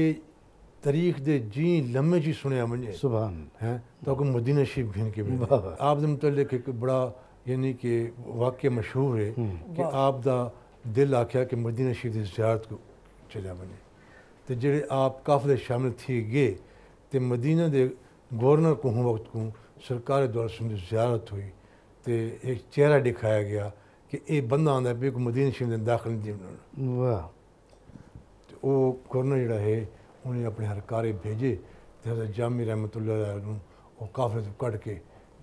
तारीख दे जी लम्बे जी सुनया मुझे सुबह है तो मदीना शरीफ घिन के भी आप दे एक बड़ा यानी कि वाक्य मशहूर है कि आप दा दिल आख्या कि मदीना शरीफ की जियारत को चलिया मुझे तो जे आप काफिले शामिल थी गए तो मदीना के गवर्नर को वक्त को सरकार द्वारा सुन जियारत हुई तो एक चेहरा दिखाया गया कि यह बंदा आंदा भी मदीना शरीफ दाखिल नहीं वाह तो गवर्नर जरा है उन्हें अपने हरकारे भेजे ਤੇ ਹਜ਼ਰਤ ਜਾਮੀ ਰਹਿਮਤੁਲਲਾਹ ਨੂੰ ਉਹ ਕਾਫਲੇ ਤੋਂ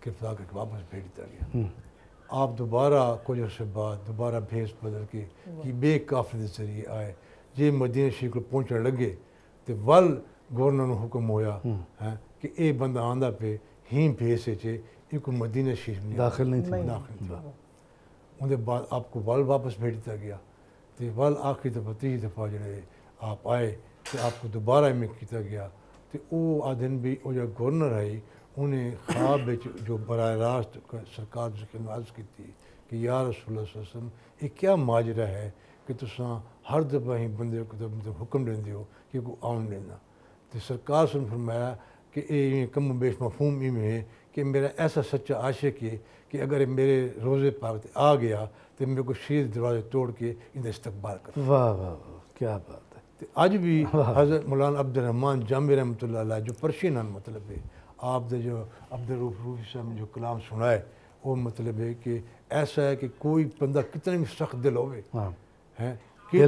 गिरफ्तार करके वापस भेज दिया गया हम्म। आप दोबारा कुछ अर्से बाद दोबारा भेस बदल के कि बे काफिले के जरिए आए जे मदीना शरीफ को पहुँचने लगे तो वल गवर्नर हुक्म होया हम्म। है कि यह बंदा आंदा पे ही भेस चे एक मदीना शरीफ नहीं दाखिल नहीं थी दाखिल था उनके बाद आपको वल वापस भेज दिया गया तो वल आखिरी दफा तीसरी दफा जो आप आए तो आपको दोबारा ਇਮਿਕ किया गया तो ਉਹ ਆਦਨ ਵੀ ਉਹ ਜਿਹੜਾ ਗਵਰਨਰ ਹੈ ਉਹਨੇ ਖਾਬ ਵਿੱਚ ਜੋ ਬਰਾਹ ਰਾਸਤ ਸਰਕਾਰ ਦੇ ਖਿਲਾਫ ਕੀਤੀ कि यार रसुल्लाम ये क्या माजरा है कि तुसा हर दफा ही बंद हुक्म देंदे हो कि आन देना तो सरकार से फरमाया कि ये कम बेश मफहूम इवें है कि मेरा ऐसा सच्चा आशिक है कि अगर मेरे रोज़े पाक आ गया तो मेरे को शीर दरवाजे तोड़ के इन्हें इस्तेबाल कर वाह वाह वाह क्या बात ਤੇ ਅੱਜ ਵੀ ਹਜ਼ਰਤ ਮੌਲਾਨਾ ਅਬਦੁਰ ਰਹਿਮਾਨ ਜਾਮੀ ਰਹਿਮਤੁਲਲਾਹ ਅਲੈਹ ਜੋ ਪਰਸ਼ੀ ਨਾਲ ਮਤਲਬ ਹੈ ਆਪ ਦੇ ਜੋ ਅਬਦੁਰ ਰੂਫ ਰੂਫ ਸਾਹਿਬ ਜੋ ਕਲਾਮ ਸੁਣਾਏ वो मतलब है कि ऐसा है कि कोई बंदा कितना भी सख्त दिल हो हाँ।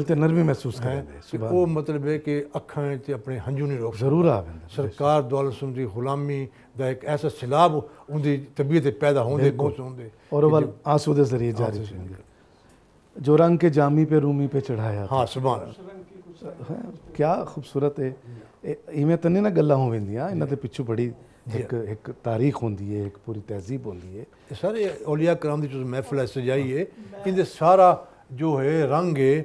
तो नरमी महसूस है वो मतलब है कि अखा ते अपने हंजू नहीं रोक जरूर आवे सरकार दौल सुन दी गुलामी दा एक ऐसा सिलाब उनकी तबीयत पैदा होंदे कुछ और आंसू दे जरिए जो रंग के जामी पे रूमी पे चढ़ाया हाँ सुभान ਕਿਆ ਖੂਬਸੂਰਤ ਹੈ ਇਵੇਂ ਤਾਂ ਨਹੀਂ ਨਾ ਗੱਲਾਂ ਹੋ ਵੰਦੀਆਂ ਇਹਨਾਂ ਦੇ ਪਿੱਛੇ ਬੜੀ ਇੱਕ ਇੱਕ ਤਾਰੀਖ ਹੁੰਦੀ ਹੈ ਇੱਕ ਪੂਰੀ ਤਹਿਜ਼ੀਬ ਹੁੰਦੀ ਹੈ ਸਰ ਇਹ ਔਲੀਆ ਕਰਾਮ ਦੀ ਜੋ ਮਹਿਫਲ ਸਜਾਈ ਹੈ ਇਹਦੇ ਸਾਰਾ ਜੋ ਹੈ ਰੰਗ ਹੈ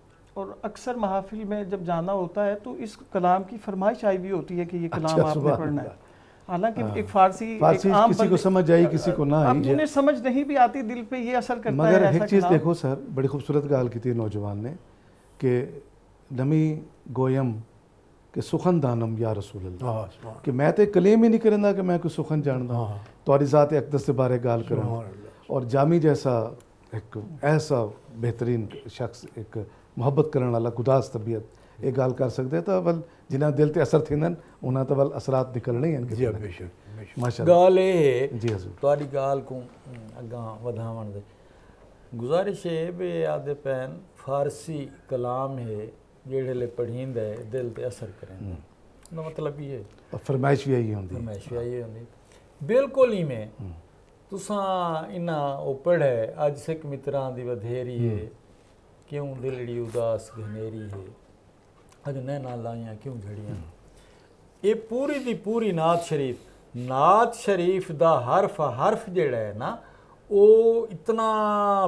और अक्सर महाफिल में जब जाना होता है तो इस कलाम की फरमाइश आई भी होती है कि ये अच्छा, कलाम अच्छा, आपने पढ़ना है हालांकि हाँ। एक फारसी, फारसी एक आम किसी को समझ आई किसी को ना आई उन्हें समझ नहीं भी आती दिल पे ये असर करता मगर है एक चीज़ देखो सर बड़ी खूबसूरत गाल की थी नौजवान ने कि नमी गोयम के सुखन दानम या रसूल हाँ, कि मैं तो कलेम ही नहीं ਨਹੀਂ कि मैं कोई सुखन जानता ਜਾਣਦਾ ਤੁਹਾਡੀ ਜ਼ਾਤ ਅਕਦਸ ਦੇ ਬਾਰੇ ਗੱਲ ਕਰਾਂ ਔਰ ਜਾਮੀ ਜੈਸਾ ਇੱਕ ਐਸਾ ਬਿਹਤਰੀਨ ਸ਼ਖਸ ਇੱਕ ਮੁਹੱਬਤ ਕਰਨ ਵਾਲਾ ਗੁਦਾਸ ਤਬੀਅਤ ਇਹ ਗੱਲ ਕਰ ਸਕਦੇ ਤਾਂ ਵਲ ਜਿਨ੍ਹਾਂ ਦਿਲ ਤੇ ਅਸਰ ਥੀਂਦਨ ਉਹਨਾਂ ਤਾਂ ਵਲ ਅਸਰਾਤ ਨਿਕਲਣੇ ਹਨ ਜੀ ਬੇਸ਼ੱਕ ਮਾਸ਼ਾਅੱਲਾ ਗੱਲ ਇਹ ਜੀ ਹਜ਼ੂਰ ਤੁਹਾਡੀ ਗੱਲ ਨੂੰ ਅੱਗਾ ਵਧਾਵਣ ਦੇ ਗੁਜ਼ਾਰਿਸ਼ ਹੈ ਬੇ ਆਦੇ ਪੈਨ ਫਾਰਸੀ ਕਲਾਮ ਹੈ ਜਿਹੜੇ ਲੈ ਪੜ੍ਹੀਂਦੇ ਦਿਲ ਤੇ ਅਸਰ ਕਰੇਂਦੇ ਉਹਦਾ ਮਤਲਬ ਇਹ ਹੈ ਫਰਮਾਇਸ਼ ਵੀ ਆਈ ਹੁੰਦੀ ਫਰਮਾਇਸ਼ ਵੀ ਆਈ ਹੁੰਦੀ ਬਿਲਕੁਲ ਹੀ ਮੈਂ ਤੁਸਾਂ ਇਨਾ ਉਪੜ ਹੈ ਅੱਜ ਸਿੱਖ ਮਿੱਤਰਾਂ ਦੀ ਵਧੇਰੀ ਹੈ ਕਿਉਂ ਦਿਲੜੀ ਉਦਾਸ ਘਨੇਰੀ ਹੈ ਅਜ ਨੈ ਨਾ ਲਾਈਆਂ ਕਿਉਂ ਝੜੀਆਂ ਇਹ ਪੂਰੀ ਦੀ ਪੂਰੀ ਨਾਤ ਸ਼ਰੀਫ ਨਾਤ ਸ਼ਰੀਫ ਦਾ ਹਰਫ ਹਰਫ ਜਿਹੜਾ ਹੈ ਨਾ ਉਹ ਇਤਨਾ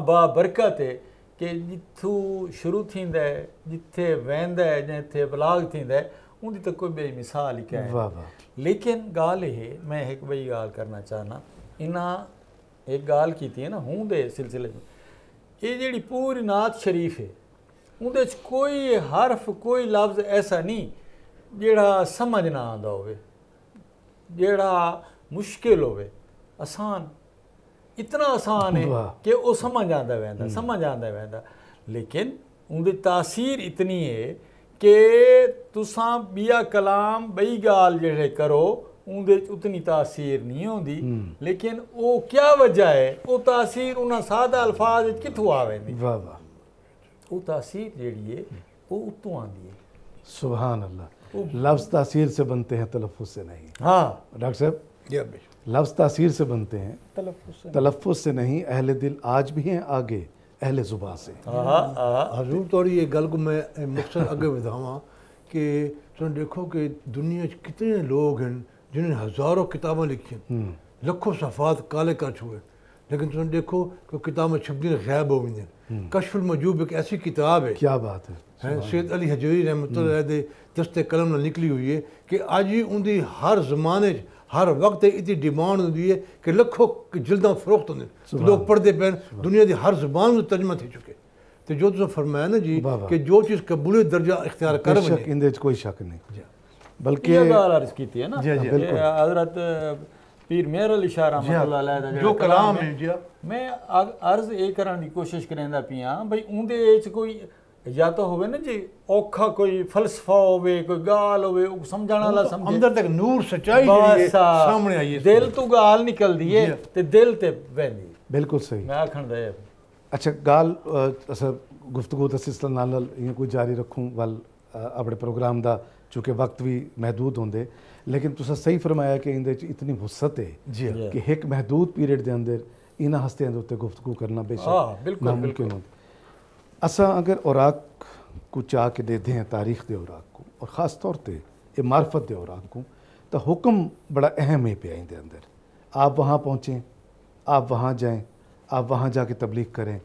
ਬਾ ਬਰਕਤ ਹੈ ਕਿ ਜਿੱਥੋਂ ਸ਼ੁਰੂ ਥਿੰਦਾ ਹੈ ਜਿੱਥੇ ਵਹਿੰਦਾ ਹੈ ਜਿੱਥੇ ਬਲਾਗ ਥਿੰਦਾ ਹੈ ਉਹਦੀ ਤਾਂ ਕੋਈ ਬੇਮਿਸਾਲ ਹੀ ਕਹਿ ਵਾਹ ਵਾਹ ਲੇਕਿਨ ਗੱਲ ਇਹ ਮੈਂ ਇੱਕ ਬਈ ਗੱਲ ਕਰਨਾ ਚਾਹਨਾ ਇਹਨਾਂ ਇੱਕ ਗੱਲ ਕੀਤੀ ਹੈ ਨਾ ਹੂੰ ਦੇ ਸਿਲਸਿਲੇ ਵਿੱਚ ਇਹ ਜਿਹੜੀ ਪੂਰੀ ਨਾਤ ਸ਼ਰੀਫ ਹੈ ਉਹਦੇ 'ਚ ਕੋਈ ਹਰਫ ਕੋਈ ਲਫ਼ਜ਼ ਐਸਾ ਨਹੀਂ ਜਿਹੜਾ ਸਮਝ ਨਾ ਆਉਂਦਾ ਹੋਵੇ ਜਿਹੜਾ ਮੁਸ਼ਕਿਲ ਹੋਵੇ ਆਸਾਨ ਇਤਨਾ ਆਸਾਨ ਹੈ ਕਿ ਉਹ ਸਮਝ ਆਂਦਾ ਵੈਂਦਾ ਸਮਝ ਆਂਦਾ ਵੈਂਦਾ ਲੇਕਿਨ ਉਹਦੀ ਤਾਸੀਰ ਇਤਨੀ ਹੈ ਕਿ ਤੁਸੀਂ ਬੀਆ ਕਲਾਮ ਬਈ ਗਾਲ ਜਿਹੜੇ ਕਰੋ ਉਹਦੇ उतनी तासीर नहीं होती हम्म। लेकिन वो क्या वजह है वो तासीर ਤਾਸੀਰ ਉਹਨਾਂ अल्फाज कितों आवे ਕਿੱਥੋਂ ਆਵੇਂਦੀ ਵਾਹ ਵਾਹ ਉਹ ਤਾਸੀਰ ਜਿਹੜੀ ਹੈ ਉਹ ਉਤੋਂ सुबहान अल्लाह लफ्ज़ तासीर से बनते हैं तलफुज से नहीं हाँ डॉक्टर साहब लफ्ज़ तासीर से बनते हैं तलफ़ से, से नहीं अहल दिल आज भी हैं आगे अहल ज़ुबा से हजूर तौर ये गल को मैं मकसद अगे बधावा कि तुम देखो कि दुनिया कितने लोग हैं जिन्होंने हज़ारों किताबें लिखी हम्म। लखों सफ़ात काले कर छुए लेकिन तुमने देखो कि किताबें छपनी गैब हो गई हम्म। कशफुल मजूब एक ऐसी किताब है क्या बात है, है सैद अली हजरी रहमत हम्म। दस्ते कलम निकली हुई है कि अज ही उनकी हर जमाने हर वक्त इतनी डिमांड होंगी है कि लखों जल्दा फरोख्त होंगे लोग पढ़ते पैन दुनिया की हर जबान में तर्जमा थी चुके तो जो तुम फरमाया ना जी कि जो चीज़ कबूल दर्जा इख्तियार कर कोई शक नहीं ਬਲਕਿ ਅਰਜ਼ बल्कि अर्ज की ਜੀ ਬਿਲਕੁਲ ਹਜ਼ਰਤ ਪੀਰ ਮੇਰ ਅਲੀ ਸ਼ਾਹ अली ਅਲੈਹ ਦਾ ਜੋ ਕਲਾਮ ਹੈ ਜੀ ਮੈਂ ਅਰਜ਼ ਇਹ ਕਰਨ ਦੀ ਕੋਸ਼ਿਸ਼ ਕਰਦਾ ਪਿਆ ਭਈ ਉਹਦੇ ਵਿੱਚ ਕੋਈ ਜਾਂ ਤਾਂ ਹੋਵੇ ਨਾ ਜੀ ਔਖਾ ਕੋਈ ਫਲਸਫਾ ਹੋਵੇ ਕੋਈ ਗਾਲ ਹੋਵੇ ਉਹ ਸਮਝਾਣ ਵਾਲਾ ਸਮਝੇ ਅੰਦਰ ਤੱਕ ਨੂਰ ਸਚਾਈ ਜਿਹੜੀ ਸਾਹਮਣੇ ਆਈ ਹੈ ਦਿਲ ਤੋਂ ਗਾਲ ਨਿਕਲਦੀ ਹੈ ਤੇ ਦਿਲ ਤੇ ਵਹਿੰਦੀ ਬਿਲਕੁਲ ਸਹੀ ਮੈਂ ਆਖਣ ਦਾ ਅੱਛਾ ਗਾਲ ਅਸਰ ਗੁਫ਼ਤਗੂ ਦਾ ਸਿਲਸਿਲਾ ਨਾਲ ਇਹ ਕੋਈ ਜਾਰੀ ਰੱਖੂ ਵੱਲ ਆਪਣੇ ਪ੍ਰੋਗਰਾਮ ਦਾ चूंकि वक्त भी महदूद होंगे लेकिन तुसा सही फरमाया कि इन इतनी वुसत है जी हाँ। कि एक महदूद पीरियड के अंदर इन हस्तियों के उत्ते गुफ्तगु करना बेशक हाँ, नामुमकिन असा अगर औराक को चाह के देते हैं तारीख के औराक को और ख़ास तौर पर यह मार्फत के औराक को तो हुक्म बड़ा अहम है पे इनके अंदर आप वहाँ पहुँचें आप वहाँ जाएँ आप वहाँ जाके तबलीग करें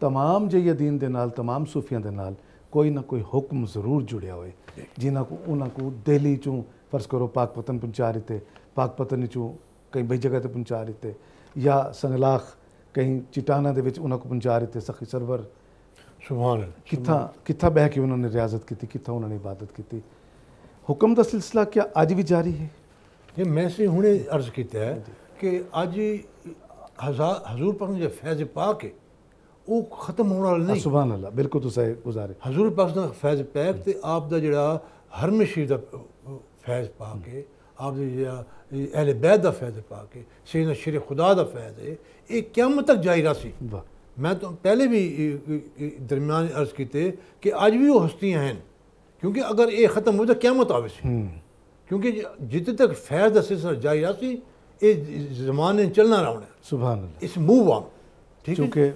तमाम जय दीन के नाल तमाम सूफिया के नाल ਕੋਈ ਨਾ ਕੋਈ ਹੁਕਮ ਜ਼ਰੂਰ ਜੁੜਿਆ ਹੋਏ ਜਿਨ੍ਹਾਂ ਕੋ ਉਹਨਾਂ ਕੋ ਦਿੱਲੀ ਚੋਂ ਫਰਜ਼ ਕਰੋ ਪਾਕ ਪਤਨ ਪਹੁੰਚਾ ਦਿੱਤੇ ਪਾਕ ਪਤਨ ਚੋਂ ਕਈ ਬਈ ਜਗ੍ਹਾ ਤੇ ਪਹੁੰਚਾ ਤੇ ਜਾਂ ਸੰਗਲਾਖ ਕਈ ਚਿਟਾਨਾ ਦੇ ਵਿੱਚ ਉਹਨਾਂ ਕੋ ਪਹੁੰਚਾ ਤੇ ਸਖੀ ਸਰਵਰ ਸੁਭਾਨ ਕਿੱਥਾ ਕਿੱਥਾ ਬਹਿ ਕੇ ਉਹਨਾਂ ਨੇ ਰਿਆਜ਼ਤ ਕੀਤੀ ਕਿੱਥਾ ਉਹਨਾਂ ਨੇ ਇਬਾਦਤ ਕੀਤੀ ਹੁਕਮ ਦਾ ਸਿਲਸਿਲਾ ਕੀ ਅੱਜ ਵੀ ਜਾਰੀ ਹੈ ਇਹ ਮੈਂ ਸੇ ਹੁਣੇ ਅਰਜ਼ ਕੀਤਾ ਹੈ ਕਿ ਅੱਜ ਹਜ਼ੂਰ ਪਾਕ ਦੇ ਫੈਜ਼ ਪਾਕ ਹੈ ਉਹ ਖਤਮ ਹੋਣ ਵਾਲਾ ਨਹੀਂ ਸੁਭਾਨ ਅੱਲਾ ਬਿਲਕੁਲ ਤੁਸੀਂ ਗੁਜ਼ਾਰੇ ਹਜ਼ੂਰ ਪਾਕਿਸਤਾਨ ਫੈਜ਼ ਪੈਕ ਤੇ ਆਪ ਦਾ ਜਿਹੜਾ ਹਰਮ ਸ਼ਰੀਫ ਦਾ ਫੈਜ਼ ਪਾ ਕੇ ਆਪ ਦਾ ਜਿਹੜਾ ਅਹਲ ਬੈਦ ਦਾ ਫੈਜ਼ ਪਾ ਕੇ ਸ਼ੇਰ ਸ਼ੇਰ ਖੁਦਾ ਦਾ ਫੈਜ਼ ਹੈ ਇਹ ਕਿਆਮਤ ਤੱਕ ਜਾਰੀ ਰਹੀ ਮੈਂ ਤਾਂ ਪਹਿਲੇ ਵੀ ਦਰਮਿਆਨ ਅਰਜ਼ ਕੀਤੇ ਕਿ ਅੱਜ ਵੀ ਉਹ ਹਸਤੀਆਂ ਹਨ क्योंकि अगर ये ख़त्म हो तो क्यामत आवे सी क्योंकि जितने तक फैज का सिलसिला जारी रहा सी ये जमाने चलना रहा सुबह इस मूव ऑन ठीक है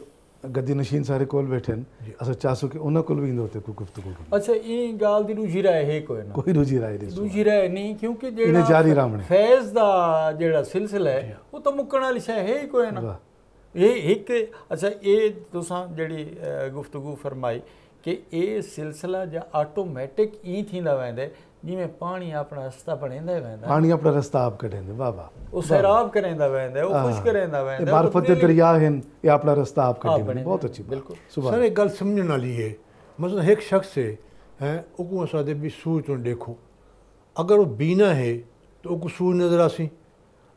ਗੱਦੀ ਨਸ਼ੀਨ ਸਾਰੇ ਕੋਲ ਬੈਠੇ ਨੇ ਅਸਾ ਚਾਸੂ ਕਿ ਉਹਨਾਂ ਕੋਲ ਵੀ ਇੰਦੋ ਤੇ ਗੁਫ਼ਤਗੂ ਕਰ ਅੱਛਾ ਇਹ ਗਾਲ ਦੀ ਰੁਜੀ ਰਾਏ ਹੈ ਕੋਈ ਨਾ ਕੋਈ ਰੁਜੀ ਰਾਏ ਨਹੀਂ ਰੁਜੀ ਰਾਏ ਨਹੀਂ ਕਿਉਂਕਿ ਜਿਹੜਾ ਫੈਜ਼ ਦਾ ਜਿਹੜਾ ਸਿਲਸਿਲਾ ਹੈ ਉਹ ਤਾਂ ਮੁੱਕਣ ਵਾਲੀ ਸ਼ੈ ਹੈ ਕੋਈ ਨਾ ਇਹ ਇੱਕ ਅੱਛਾ ਇਹ ਤੁਸੀਂ ਜਿਹੜੀ ਗੁਫ਼ਤਗੂ ਫਰਮਾਈ ਕਿ ਇਹ ਸਿਲਸਿਲਾ ਜਾਂ ਆਟੋਮੈਟਿਕ ਹੀ ਥਿੰਦਾ ਵੈਂਦੇ ਜਿਵੇਂ ਪਾਣੀ ਆਪਣਾ ਰਸਤਾ ਬਣਾਉਂਦਾ ਵੈਂਦਾ ਪਾਣੀ ਆਪਣਾ ਰਸਤਾ ਆਪ ਕਢੇਂਦੇ ਵਾਹ ਉਹ ਸੈਰਾਬ ਕਰੇਂਦਾ ਵੈਂਦਾ ਉਹ ਖੁਸ਼ ਕਰੇਂਦਾ ਵੈਂਦਾ ਮਾਰਫਤ ਦਰਿਆ ਹਨ ਇਹ ਆਪਣਾ ਰਸਤਾ ਆਪ ਕਢੇਂਦੇ ਬਹੁਤ ਅੱਛੀ ਬਿਲਕੁਲ ਸਰ ਇੱਕ ਗੱਲ ਸਮਝਣ ਵਾਲੀ ਹੈ मतलब एक शख्स है हैं उको असादे भी सूर तो देखो अगर वो बीना है तो उको सूर नजर आसी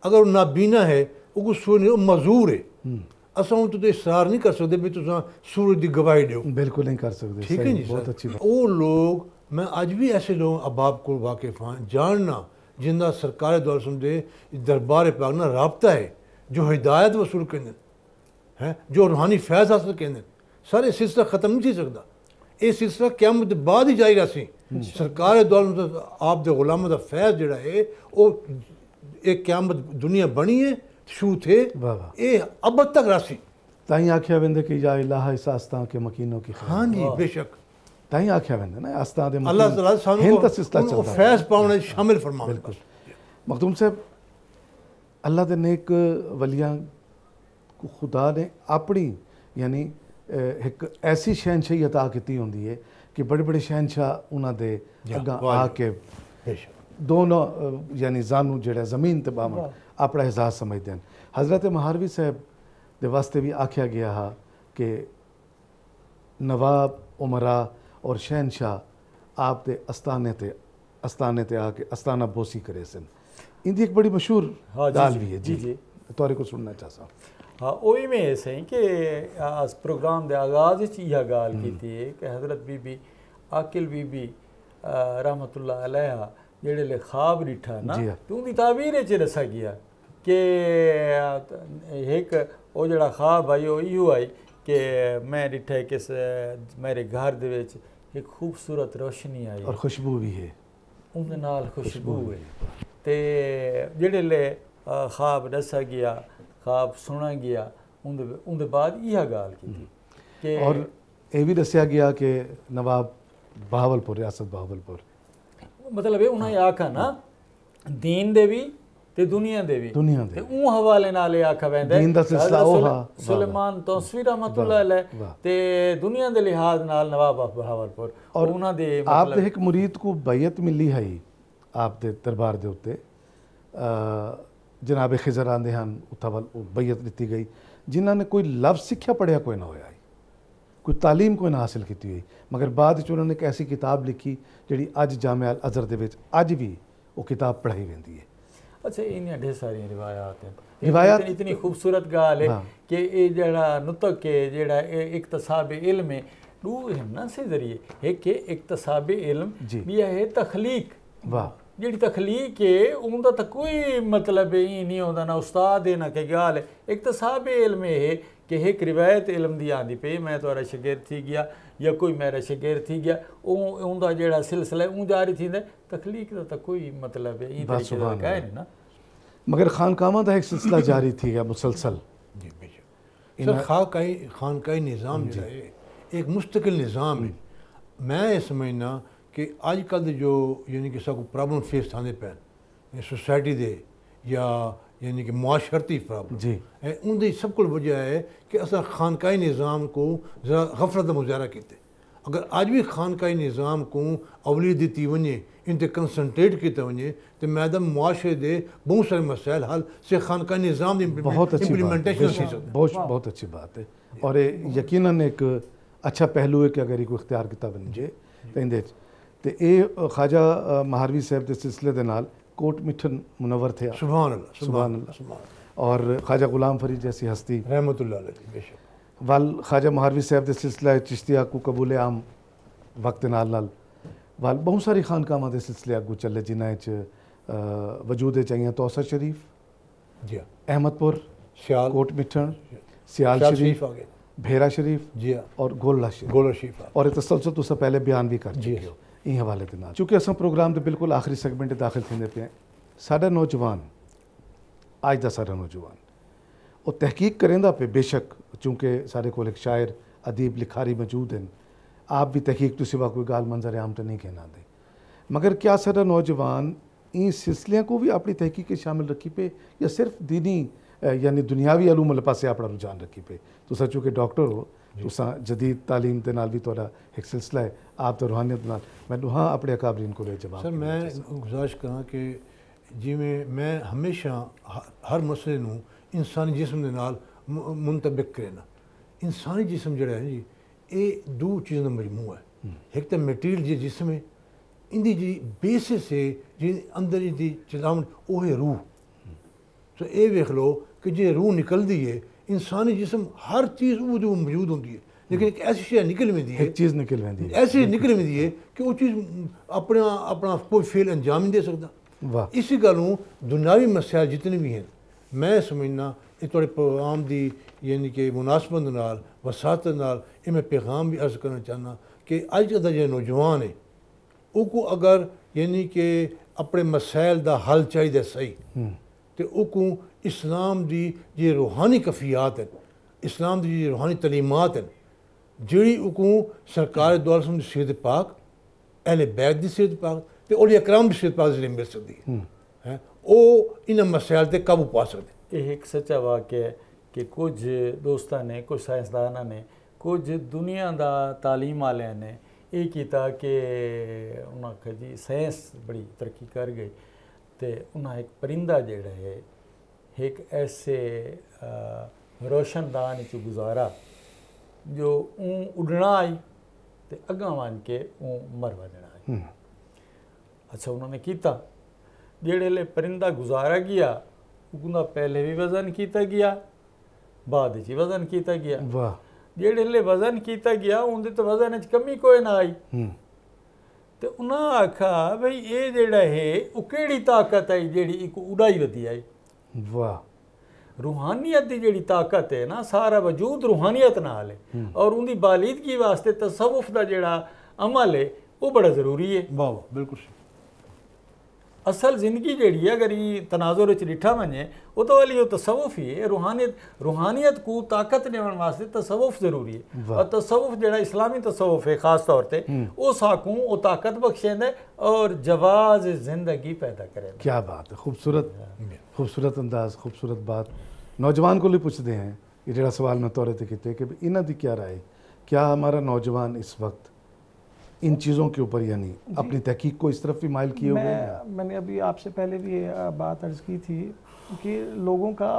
अगर वो नाबीना है उको सूर वो मजूर है हम्म। असा तो, तो इसरार नहीं कर सकते भी तुम सूरज की गवाही दो बिल्कुल नहीं कर सकते ठीक है जी बहुत अच्छी वो लोग मैं आज भी ऐसे लोग अबाब को वाकिफ हाँ जानना जिंदा सरकार दौर समझे दरबार पाक ना रबता है जो हिदायत वसूल कहते हैं है जो रूहानी फैज हासिल कहते हैं सर यह सिलसिला ख़त्म नहीं थी सकता यह सिलसिला क्या क्यामत बाद ही जारी सी अच्छा। सरकार दौर आप दे गुलाम का फैज जोड़ा है वह एक क्यामत दुनिया बनी है शू थे ये अब तक रसी ताई आखिया वेंदे कि या इलाहा इस आस्ता के मकीनों की हाँ जी बेशक ताईं आखिया वेंदा न आस्ताद अलाह मतलब ताला सानू हिन त चलदा फैज़ पाउणे शामिल फरमाओ बिल्कुलु मखदूम साहब अल्लाह दे नेक वलिया को खुदा ने अपनी यानी एक ऐसी शहनशाही अता की होंगी है कि बड़े बड़े शहनशाह उन्होंने दे आके दोनों यानी जानू जड़ा जमीन ते अपना एहसास समझते हैं हज़रत महारवी साहब के वास्ते भी आख्या गया हा कि नवाब उमरा ਔਰ ਸ਼ਹਿਨशाह ਆਪ ਦੇ ਅਸਤਾਨੇ ਤੇ ਅਸਤਾਨੇ ਤੇ ਆ ਕੇ ਅਸਤਾਨਾ ਬੋਸੀ ਕਰੇ ਸਨ ਇੰਦੀ ਇੱਕ ਬੜੀ ਮਸ਼ਹੂਰ दाल ਵੀ ਹੈ ਜੀ ਜੀ ਤੁਹਾਡੇ ਕੋ ਸੁਣਨਾ ਚਾਹਸਾਂ ਹਾਂ ਉਹ ਹੀ ਮੈਂ ਸਹੀ ਕਿ ਇਸ ਪ੍ਰੋਗਰਾਮ ਦੇ ਆਗਾਜ਼ ਵਿੱਚ ਇਹ ਗੱਲ ਕੀਤੀ ਹੈ ਕਿ ਹਜ਼ਰਤ ਬੀਬੀ ਆਕਿਲ ਬੀਬੀ ਰਹਿਮਤੁਲਲਾਹ ਅਲੈਹਾ ਜਿਹੜੇ ਲੈ ਖਾਬ ਰਿਠਾ ਨਾ ਤੂੰ ਦੀ ਤਾਬੀਰ ਚ ਰਸਾ ਗਿਆ ਕਿ ਇੱਕ ਉਹ ਜਿਹੜਾ ਖਾਬ ਆਈ ਉਹ ਇਹੋ ਆਈ ਕਿ ਮੈਂ ਰਿਠੇ ਕਿਸ ਮੇਰੇ ਘਰ ਦੇ ਵਿੱਚ ਇੱਕ ਖੂਬਸੂਰਤ ਰੋਸ਼ਨੀ ਆਈ ਔਰ ਖੁਸ਼ਬੂ ਵੀ ਹੈ ਉਹਦੇ ਨਾਲ ਖੁਸ਼ਬੂ ਹੈ ਤੇ ਜਿਹੜੇ ਲੈ ਖਾਬ ਦੱਸਿਆ ਗਿਆ ਖਾਬ ਸੁਣਾ ਗਿਆ ਉਹਦੇ ਉਹਦੇ ਬਾਅਦ ਇਹ ਗੱਲ ਕੀਤੀ ਕਿ ਔਰ ਇਹ ਵੀ ਦੱਸਿਆ ਗਿਆ ਕਿ ਨਵਾਬ ਬਹਾਵਲਪੁਰ ਰਿਆਸਤ ਬਹਾਵਲਪੁਰ ਮਤਲਬ ਇਹ ਉਹਨਾਂ ਆਖਾ ਨਾ ਦੀਨ ਦੇ ਵੀ ਤੇ ਦੁਨੀਆ ਦੇ ਵੀ ਦੁਨੀਆ ਦੇ ਤੇ ਉਹ ਹਵਾਲੇ ਨਾਲ ਇਹ ਆਖਿਆ ਵੈਂਦਾ ਦੀਨ ਦਾ ਸਿਲਸਿਲਾ ਉਹ ਹਾ ਸੁਲੇਮਾਨ ਤੌਸਵੀ ਰਹਿਮਤੁਲਲਾਹ ਅਲੈ ਤੇ ਦੁਨੀਆ ਦੇ ਲਿਹਾਜ਼ ਨਾਲ ਨਵਾਬ ਬਹਾਵਲਪੁਰ ਔਰ ਉਹਨਾਂ ਦੇ ਆਪ ਦੇ ਇੱਕ murid ਕੋ ਬਾਇਤ ਮਿਲੀ ਹੈ ਆਪ ਦੇ ਦਰਬਾਰ ਦੇ ਉੱਤੇ ਜਨਾਬ ਖਿਜ਼ਰ ਆਂਦੇ ਹਨ ਉੱਥਾ ਵੱਲ ਬਈਅਤ ਦਿੱਤੀ ਗਈ ਜਿਨ੍ਹਾਂ ਨੇ ਕੋਈ ਲਫ਼ਜ਼ ਸਿੱਖਿਆ ਪੜਿਆ ਕੋਈ ਨਾ ਹੋਇਆ ਕੋਈ تعلیم ਕੋਈ ਨਾ ਹਾਸਲ ਕੀਤੀ ਹੋਈ ਮਗਰ ਬਾਅਦ ਵਿੱਚ ਉਹਨਾਂ ਨੇ ਇੱਕ ਐਸੀ ਕਿਤਾਬ ਲਿਖੀ ਜਿਹੜੀ ਅੱਜ ਜਾਮਿਆ ਅਲ ਅਜ਼ਰ ਦੇ ਵਿੱਚ ਅੱਜ ਵੀ ਉਹ ਕਿਤਾਬ ਪੜ੍ਹਾਈ ਜਾਂਦੀ ਹੈ अच्छा इन ढेर सारी रिवायात हैं रिवायात इतनी, इतनी खूबसूरत गाल है हाँ। कि ये जड़ा नुतक है जड़ा इकतसाब इल्म है डू हिमना से जरिए है कि इकतसाब इल्म यह है तखलीक वाह ਜਿਹੜੀ ਤਖਲੀਕ ਹੈ ਉਹਦਾ ਤਾਂ ਕੋਈ ਮਤਲਬ ਇਹ ਨਹੀਂ ਹੁੰਦਾ ਨਾ ਉਸਤਾਦ ਹੈ ਨਾ ਕਿ ਗਾਲ ਇੱਕ ਤਾਂ ਸਾਬੇ ਇਲਮ कि एक रिवायत इलम की आँदी पे मैं थोड़ा शगिर थी गया या कोई मेरा शगिर थी गया उनका जो सिलसिला ऊँ जारी थी तखलीक का तो कोई मतलब है मगर खानकाम का एक सिलसिला जारी थी गया मुसलसल खाकई खानकई निज़ाम जो है एक मुस्तकिल निज़ाम है मैं ये समझना कि अजकल जो यानी कि सब प्रॉब्लम फेस आने पैन सोसाइटी दे या यानी कि मुआशरती प्रॉब्लम जी उन सब सभु वजह है कि अस ख़ानकाई निज़ाम को ज़रा मुजहरा किए अगर अगरि भी बि ख़ानकाई निज़ाम को अवली दी वे इन कंसनट्रेट किया वे तो मैडम मुआशरे के बहुत सारे मसायल हल से खानका निज़ाम बहुत अच्छी बहुत बहुत अच्छी बात है और यकीन एक अच्छा पहलू है कि अगर एक इख्तियार किया बन जाए तो तो ये ख्वाजा महारवी साहब के सिलसिले के नाल कोट मिठन मुनवर थे और ख्वाजा ग़ुलाम फरीद जैसी हस्ती रहमत वाल ख्वाजा महारवी साहब के सिलसिला चिश्तिया को कबूल आम वक्त नाल नाल वाल बहुत सारी खानकामा के सिलसिले अगू चले जिन्हें वजूद चाहिए तोसर शरीफ जी हाँ। अहमदपुर सियाल कोट मिठन हाँ। सियाल शरीफ भेरा शरीफ जी हाँ। और गोला शरीफ गोला शरीफ और तसलसल तुम पहले बयान भी कर चुके हो इन हवाले के चूंकि असं प्रोग्राम के बिल्कुल आखिरी सैगमेंट दाखिल थे पे साडा नौजवान अज का सा नौजवान वो तहकीक करें पे बेशक चूंकि सारे को शायर अदीब लिखारी मौजूद हैं आप भी तहकीक तो सिवा कोई गाल मंजर आम तो नहीं कहना दे मगर क्या सा नौजवान इन सिलसिले को भी अपनी तहकीक शामिल रखी पे या सिर्फ दीनी यानी दुनियावी आलूम पास अपना रुझान रखी पे तो तो चूंकि डॉक्टर हो ਤੁਸਾਂ ਜਦੀਦ تعلیم ਦੇ ਨਾਲ ਵੀ ਤੁਹਾਡਾ ਇੱਕ ਸਿਲਸਿਲਾ ਹੈ ਆਪ ਤਾਂ ਰੂਹਾਨੀਅਤ ਨਾਲ ਮੈਨੂੰ ਹਾਂ ਆਪਣੇ ਅਕਾਬਰੀਨ ਕੋਲੇ ਜਵਾਬ ਸਰ ਮੈਂ ਗੁਜ਼ਾਰਿਸ਼ ਕਰਾਂ ਕਿ ਜਿਵੇਂ ਮੈਂ ਹਮੇਸ਼ਾ ਹਰ ਮਸਲੇ ਨੂੰ ਇਨਸਾਨੀ ਜਿਸਮ ਦੇ ਨਾਲ ਮੁੰਤਬਕ ਕਰਨਾ ਇਨਸਾਨੀ ਜਿਸਮ ਜਿਹੜਾ ਹੈ ਜੀ ਇਹ ਦੋ ਚੀਜ਼ਾਂ ਦਾ ਮਜਮੂਆ ਹੈ ਇੱਕ ਤਾਂ ਮਟੀਰੀਅਲ ਜੀ ਜਿਸਮ ਹੈ ਇਹਦੀ ਜਿਹੜੀ ਬੇਸਿਸ ਹੈ ਜਿਹਦੇ ਅੰਦਰ ਦੀ ਚਲਾਉਣ ਉਹ ਹੈ ਰੂਹ ਸੋ ਇਹ ਵੇਖ ਲਓ ਕਿ ਜੇ ਰੂਹ ਨਿਕਲਦੀ ਹੈ इंसानी जिसम हर चीज वो मौजूद होंगी लेकिन एक ऐसी शायद निकल में दी है एक चीज निकल में दी ऐसी निकल में दी है कि वो चीज अपना अपना कोई फेल अंजाम नहीं दे सकता वाह इसी गलों दुनियावी मसायल जितने भी हैं मैं समझना ये थोड़े पैगाम की यानी कि मुनासबत वसात ये मैं पैगाम भी अर्ज करना चाहना कि का जो नौजवान है वो अगर यानी कि अपने मसायल का हल चाहिए सही हम्म। ਤੇ ਇਸਲਾਮ ਦੀ ਜੇ ਰੋਹਾਨੀ ਕਫੀਆਤ ਹੈ ਇਸਲਾਮ ਦੀ ਜੇ ਰੋਹਾਨੀ ਤਲੀਮਾਤ ਹੈ ਜਿਹੜੀ ਕੋ ਸਰਕਾਰ ਦੇ ਦੌਰ ਸਮਝ ਸਿਹਤ ਪਾਕ ਐਲੇ ਬੈਗ ਦੀ ਸਿਹਤ ਪਾਕ ਤੇ ਉਹਦੀ ਅਕਰਮ ਦੀ ਸਿਹਤ ਪਾਕ ਜਿਹੜੀ ਮਿਲ ਸਕਦੀ ਹੈ ਉਹ ਇਹਨਾਂ ਮਸਾਇਲ ਤੇ ਕਾਬੂ ਪਾ ਸਕਦੇ ਇਹ ਇੱਕ ਸੱਚਾ ਵਾਕਿਆ ਹੈ ਕਿ ਕੁਝ ਦੋਸਤਾਂ ਨੇ ਕੁਝ ਸਾਇੰਸਦਾਨਾਂ ਨੇ ਕੁਝ ਦੁਨੀਆ ਦਾ تعلیم ਵਾਲਿਆਂ ਨੇ ਇਹ ਕੀਤਾ ਕਿ ਉਹਨਾਂ ਕਹਿੰਦੀ ਸਾਇੰਸ ਬੜੀ ਤਰੱਕੀ ਕਰ ਗਈ ਤੇ ਉਹਨਾਂ ਇੱਕ ਪਰਿੰਦਾ ਜਿਹੜਾ ਹੈ ਇੱਕ ਐਸੇ ਰੋਸ਼ਨਦਾਨ ਚ ਗੁਜ਼ਾਰਾ ਜੋ ਉਹ ਉਡਣਾ ਆਈ ਤੇ ਅਗਾ ਵਾਂ ਕੇ ਉਹ ਮਰ ਵਜਣਾ ਆਈ ਅੱਛਾ ਉਹਨਾਂ ਨੇ ਕੀਤਾ ਜਿਹੜੇ ਲੈ ਪਰਿੰਦਾ ਗੁਜ਼ਾਰਾ ਗਿਆ ਉਹਨਾਂ ਪਹਿਲੇ ਵੀ ਵਜ਼ਨ ਕੀਤਾ ਗਿਆ ਬਾਅਦ ਵਿੱਚ ਵਜ਼ਨ ਕੀਤਾ ਗਿਆ ਵਾਹ ਜਿਹੜੇ ਲੈ ਵਜ਼ਨ ਕੀਤਾ ਗਿਆ ਉਹਦੇ ਤੇ ਵਜ਼ਨ ਵਿੱਚ ਕਮੀ ਕੋਈ ਨਾ ਆਈ ਹੂੰ ਤੇ ਉਹਨਾਂ ਆਖਾ ਭਈ ਇਹ ਜਿਹੜਾ ਹੈ ਉਹ ਕਿਹੜੀ ਤਾਕਤ ਹੈ ਜਿਹੜੀ ਇੱਕ ਉਡਾਈ ਵਧੀ ਹੈ ਵਾਹ ਰੂਹਾਨੀਅਤ ਦੀ ਜਿਹੜੀ ਤਾਕਤ ਹੈ ਨਾ ਸਾਰਾ ਵਜੂਦ ਰੂਹਾਨੀਅਤ ਨਾਲ ਹੈ ਔਰ ਉਹਦੀ ਬਾਲੀਦਗੀ ਵਾਸਤੇ ਤਸਵਫ ਦਾ ਜਿਹੜਾ ਅਮਲ ਹੈ ਉਹ ਬੜਾ ਜ਼ਰੂਰੀ ਹੈ ਵਾਹ ਵਾਹ ਬਿਲਕੁਲ असल ज़िंदगी जी अगर ये तनाज़ुर ॾिठा वञे उतो हली इहो तसवुफ़ है रूहानियत रूहानियत को ताक़त ॾियण वास्ते तसवुफ़ ज़रूरी है और तसवुफ़ जो इस्लामी तसवुफ़ है खास तौर पर हम्म। उहो साकूं वो ताक़त बख़्शेंदे और जवाज़ ज़िंदगी पैदा करे क्या बात है खूबसूरत हाँ। खूबसूरत अंदाज खूबसूरत बात नौजवान को भी पूछते हैं जरा सवाल मैं तौरे पर कि इन्हों की क्या राय क्या हमारा नौजवान इस वक्त इन चीज़ों के ऊपर यानी अपनी तहकीक को इस तरफ भी मायल किए मैं, मैंने अभी आपसे पहले भी बात अर्ज की थी कि लोगों का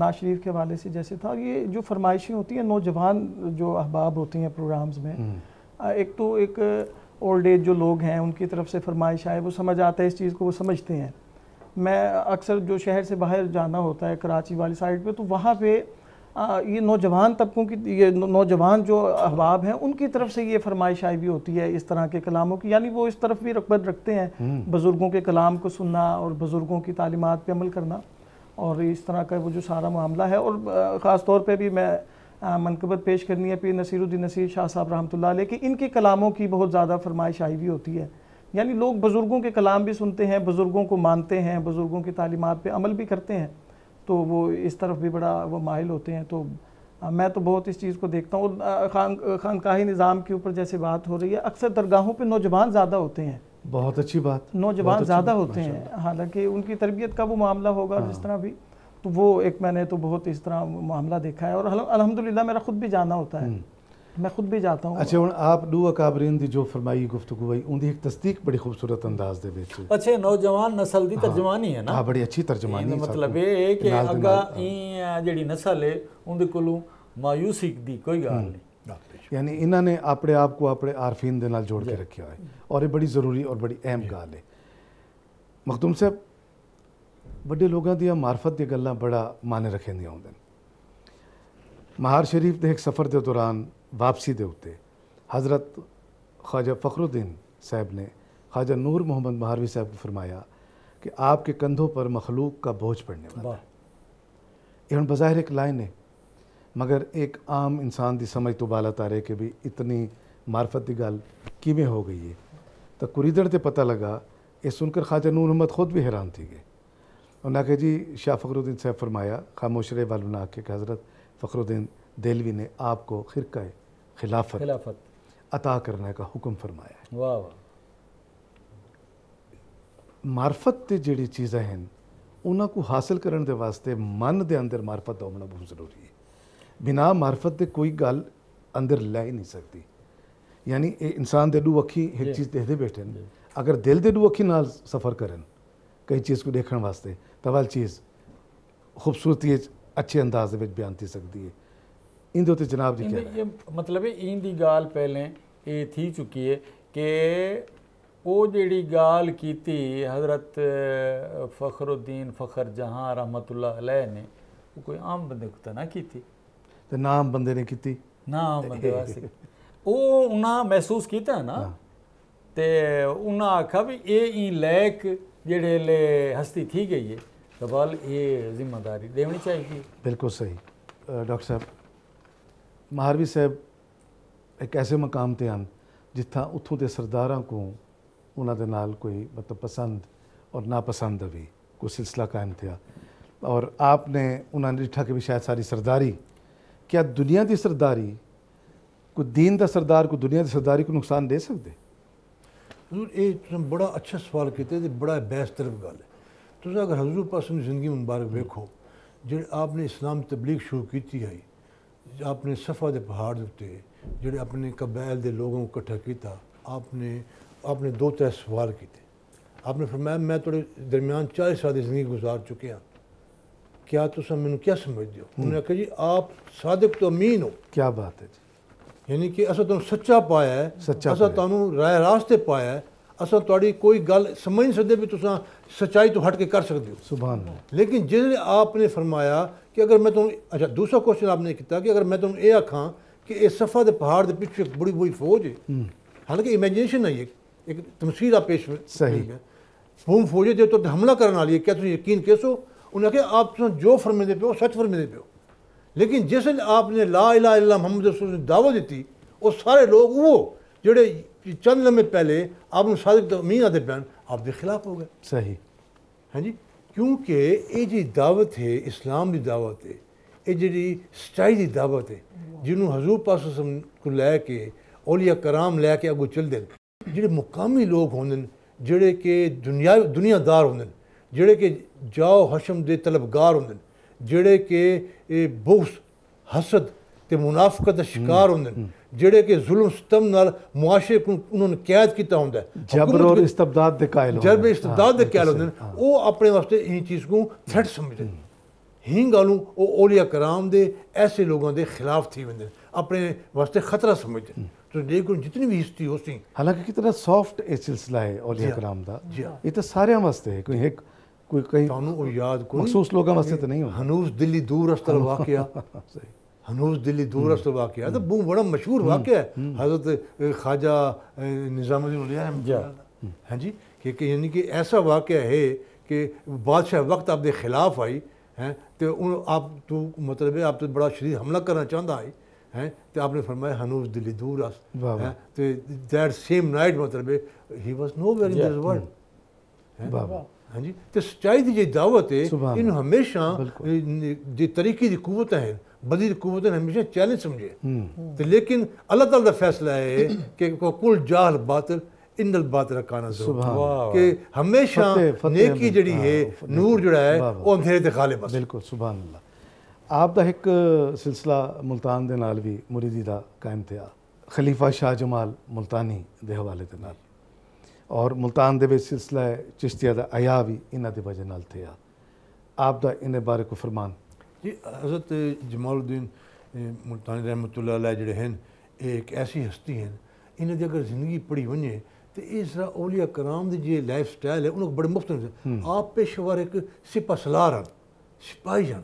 नाज शरीफ के हवाले से जैसे था ये जो फरमाइशें होती हैं नौजवान जो अहबाब होते हैं प्रोग्राम्स में हम्म। एक तो एक ओल्ड एज जो लोग हैं उनकी तरफ से फरमाइश आए वो समझ आता है इस चीज़ को वो समझते हैं मैं अक्सर जो शहर से बाहर जाना होता है कराची वाली साइड पे तो वहाँ पे ये नौजवान तबकों की ये नौजवान जो अहबाब हैं उनकी तरफ से ये फरमाइश आई भी होती है इस तरह के कलामों की यानी वो इस तरफ भी रकबत रखते हैं हम्म। बुज़ुर्गों के कलाम को सुनना और बुज़ुर्गों की तालीमत पर अमल करना और इस तरह का वो जो सारा मामला है और ख़ास तौर पर भी मैं मनकबत पेश करनी है पी नसीरुद्दीन नसीर शाह साहब रहमत अलैह इनके कलामों की बहुत ज़्यादा फरमाइश आई भी होती है यानी लोग बुज़ुर्गों के कलाम भी सुनते हैं बुज़ुर्गों को मानते हैं बुज़ुर्गों की तालीमत पर अमल भी करते हैं तो वो इस तरफ भी बड़ा वो माहिल होते हैं तो मैं तो बहुत इस चीज़ को देखता हूँ खान खानकाही निज़ाम के ऊपर जैसे बात हो रही है अक्सर दरगाहों पे नौजवान ज़्यादा होते हैं बहुत अच्छी बात नौजवान ज़्यादा होते हैं हालांकि उनकी तरबियत का वो मामला होगा जिस हाँ। तरह भी तो वो एक मैंने तो बहुत इस तरह मामला देखा है और अलहमदिल्ला मेरा ख़ुद भी जाना होता है हम्म। ਮੈਂ ਖੁਦ ਵੀ ਜਾਤਾ ਹਾਂ ਅੱਛਾ ਹੁਣ ਆਪ ਦੂ ਅਕਾਬਰੀਨ ਦੀ ਜੋ ਫਰਮਾਈ ਗੁਫ਼ਤਗੂ ਹੋਈ ਉਹਦੀ ਇੱਕ ਤਸਦੀਕ ਬੜੀ ਖੂਬਸੂਰਤ ਅੰਦਾਜ਼ ਦੇ ਵਿੱਚ ਅੱਛਾ ਨੌਜਵਾਨ نسل ਦੀ ਤਰਜਮਾਨੀ ਹੈ ਨਾ ਹਾਂ ਬੜੀ ਅੱਛੀ ਤਰਜਮਾਨੀ ਹੈ ਮਤਲਬ ਇਹ ਹੈ ਕਿ ਨਾਲ ਅੱਗਾ ਇਹ ਜਿਹੜੀ نسل ਹੈ ਉਹਦੇ ਕੋਲੋਂ ਮਾਯੂਸੀ ਦੀ ਕੋਈ ਗੱਲ ਨਹੀਂ ਯਾਨੀ ਇਹਨਾਂ ਨੇ ਆਪਣੇ ਆਪ ਨੂੰ ਆਪਣੇ ਆਰਫੀਨ ਦੇ ਨਾਲ ਜੋੜ ਕੇ ਰੱਖਿਆ ਹੋਇਆ ਹੈ ਔਰ ਇਹ ਬੜੀ ਜ਼ਰੂਰੀ ਔਰ ਬੜੀ ਅਹਿਮ ਗੱਲ ਹੈ ਮਖਦੂਮ ਸਾਹਿਬ ਵੱਡੇ ਲੋਕਾਂ ਦੀਆਂ ਮਾਰਫਤ ਦੀਆਂ ਗੱਲਾਂ ਬੜਾ ਮਾਨੇ ਰੱਖਦੀਆਂ ਹੁੰਦੇ ਨੇ ਮਹਾਰ ਸ਼ਰੀਫ ਦੇ ਇੱਕ ਸਫ਼ਰ ਦੇ ਦੌਰਾਨ वापसी के उत्ते हज़रत ख्वाजा फ़खरुद्दीन साहब ने ख्वाजा नूर मोहम्मद महारवी साहब को फरमाया कि आपके कंधों पर मखलूक का बोझ पड़ने वाला है बज़ाहिर एक लाइन है मगर एक आम इंसान की समझ तो बाला तारे के भी इतनी मार्फत की गल किमें हो गई है तो कुरीदड़ पता लगा ये सुनकर ख्वाजा नूर मोहम्मद खुद भी हैरान थी गए उन्हें कहा जी शाह फ़खरुद्दीन साहब फरमाया खामोशरे वालना के हज़रत फ़खरुद्दीन देलवी ने आपको खिरका है खिलाफत खिलाफत अता करने का हुक्म फरमाया वाह वाह मार्फत ते जेडी हैं उन्होंने हासिल करने के वास्ते मन के अंदर मार्फत का होना बहुत जरूरी है बिना मार्फत के कोई गल अंदर लै ही नहीं सकती यानी इंसान दे डू अखी एक चीज़ देखते बैठे अगर दिल के डू अखी नाल सफ़र करन कई चीज़ को देखने वास्ते तो वाल चीज़ खूबसूरती अच्छे अंदाज बयान थी सकती है ਇਹਦੇ उत्ते ਜਨਾਬ ਜੀ ਕਹਿੰਦੇ ਇਹ ਮਤਲਬ ਇਹ की गाल ਪਹਿਲੇ ਇਹ ਥੀ ਚੁੱਕੀ ਹੈ ਕਿ ਉਹ ਜਿਹੜੀ ਗਾਲ ਕੀਤੀ حضرت ਫਖਰਉਦੀਨ ਫਖਰ ਜਹਾਂ ਰਹਿਮਤੁਲਲਾਹ ਅਲੈਹ ਨੇ ਉਹ ਕੋਈ ਆਮ ਬੰਦੇ ਕੋ ਤਾਂ ਨਾ ਕੀਤੀ ਤੇ ਨਾਮ ਬੰਦੇ ਨੇ ਕੀਤੀ ਨਾਮ ਬੰਦੇ ਵਾਸਤੇ ਉਹ ਉਹਨਾਂ ਮਹਿਸੂਸ ਕੀਤਾ ਨਾ ਤੇ ਉਹਨਾਂ ਆਖਾ ਵੀ ਇਹ ਹੀ ਲੈਕ ਜਿਹੜੇ ਲੈ ਹਸਤੀ ਥੀ ਗਈ ਹੈ ਬਲ ਇਹ ਜ਼ਿੰਮੇਵਾਰੀ ਦੇਣੀ ਚਾਹੀਦੀ ਬਿਲਕੁਲ ਸਹੀ ਡਾਕਟਰ ਸਾਹਿਬ महारवी साहब एक ऐसे मकाम पर हैं जिथा उतों के ਸਰਦਾਰਾਂ को उन्होंने नाल कोई मतलब पसंद और नापसंद भी कोई सिलसिला कायम ਕਾਇਮ और आपने उन्होंने ਉਹਨਾਂ ਨੇ भी शायद सारी सरदारी क्या दुनिया की सरदारी को दीन का सरदार को दुनिया की सरदारी को नुकसान दे सकते हजूर ये बड़ा अच्छा सवाल किया बड़ा बहस तरफ गल है तो अगर हजूर पास जिंदगी मुबारक वेखो जो आपने इस्लाम तबलीग शुरू की है अपने सफा के पहाड़ उत्ते जो अपने कबैल के लोगों को कट्ठा किया आपने अपने दो तरह सवाल किए आपने फरमाया मैं थोड़े दरम्यान चालीस साल की जिंदगी गुजार चुके हैं क्या तुम तो मैं क्या समझते हो हम्म। उन्होंने आखिया जी आप सादक तो अमीन हो क्या बात है जी यानी कि असा तुम सच्चा पाया है सच्चा असा तुम राय रास्ते पाया है असं थोड़ी कोई गल समझ नहीं सकते भी तुम सच्चाई तो हट के कर सकते हो सुबह लेकिन जिसने आपने फरमाया कि अगर मैं तुम अच्छा दूसरा क्वेश्चन आपने किया कि अगर मैं तुम यह आखा कि इस सफा के पहाड़ के पिछले बुरी बुरी फौज है हम्म। हालांकि इमेजिनेशन है एक, एक तमसीर आ पेश सही है हूम फौज है तो हमला करने वाली है क्या तुम यकीन सो उन्हें आखिर आप जो फरमेंदे पे हो सच फरमेंदे पे हो लेकिन जिसने आपने ला इला मोहम्मद दावत दी वो सारे लोग वो जोड़े कि चंद लम्बे पहले आप तो अमीन आते बैन आप खिलाफ हो गए सही है हाँ जी क्योंकि ये जी दावत है इस्लाम की दावत है ये जी सच्चाई की दावत है जिन्होंने हजूर पास को लैके ओलिया कराम लैके अगू चलते हैं जो मुकामी लोग होंगे जोड़े के दुनिया दुनियादार होंगे जोड़े के जाओ हशम के तलबगार होंगे जोड़े के बुग्स हसद तो मुनाफकत का शिकार हम्म, होंगे ਜਿਹੜੇ ਕਿ ਜ਼ੁਲਮ ਸਤਮ ਨਾਲ ਮੁਆਸ਼ਰੇ ਨੂੰ ਉਹਨਾਂ ਨੂੰ ਕੈਦ ਕੀਤਾ ਹੁੰਦਾ ਜਬਰ ਔਰ ਇਸਤਬਦਾਦ ਦੇ ਕਾਇਲ ਹੁੰਦੇ ਜਬਰ ਇਸਤਬਦਾਦ ਦੇ ਕਾਇਲ ਹੁੰਦੇ ਉਹ ਆਪਣੇ ਵਾਸਤੇ ਇਹ ਚੀਜ਼ ਨੂੰ ਥ੍ਰੈਟ ਸਮਝਦੇ ਨੇ ਹੀ ਗਾਲੂ ਉਹ ਔਲੀਆ ਕਰਾਮ ਦੇ ਐਸੇ ਲੋਕਾਂ ਦੇ ਖਿਲਾਫ ਥੀ ਵੰਦੇ ਆਪਣੇ ਵਾਸਤੇ ਖਤਰਾ ਸਮਝਦੇ तो देखो जितनी भी हिस्ट्री हो सी हालांकि कितना सॉफ्ट ये सिलसिला है औलिया कराम दा ये तो सारे वास्ते है कोई एक कोई कहीं याद कोई मखसूस लोगों वास्ते तो नहीं हो हनूस दिल्ली दूर अस्तर वाकया सही हनूज दिल्ली दूरस्थ हम्म। वाक्य है तो वो हम्म। बड़ा मशहूर हम्म। वाक्य है हज़रत ख्वाजा निज़ामुद्दौलिया हाँ जी कि, यानी कि ऐसा वाक्य है कि बादशाह वक्त आपके खिलाफ आई तो मतलब है तो आप तो मतलब आप तो बड़ा शरीर हमला करना चाहता आई हैं तो आपने फरमाया हनूज दिल्ली दूर अस तो दैट सेम नाइट मतलब ही was nowhere in this world हाँ जी तो सच्चाई की जो दावत है इन हमेशा जो तरीके की कुवत है बदीर कुत ने हमेशा चैलेंज समझे हम्म। तो लेकिन अल्लाह तला फैसला है कि कुल जाहल बातल इंदल बातल काना जरूर कि हमेशा फते, फते नेकी जड़ी है नूर जड़ा है वह अंधेरे दिखा ले बिल्कुल सुबह अल्लाह आपका एक सिलसिला मुल्तान के नाल भी मुरीदी का कायम थे खलीफा शाह जमाल मुल्तानी के हवाले के नाल और मुल्तान के सिलसिला है चिश्तिया का अया भी इन्होंने वजह न थे आपका इन्हें बारे को फरमान जी हज़रत जमालुद्दीन मुल्तानी रहमत जोड़े हैं एक ऐसी हस्ती हैं इन्हें अगर जिंदगी पढ़ी वे तो इस तरह ओलिया कराम की जो लाइफ स्टाइल है उन्होंने बड़े मुफ्त हम्म। आप पेशेवर एक सिपा सलार हैं सिपाही हैं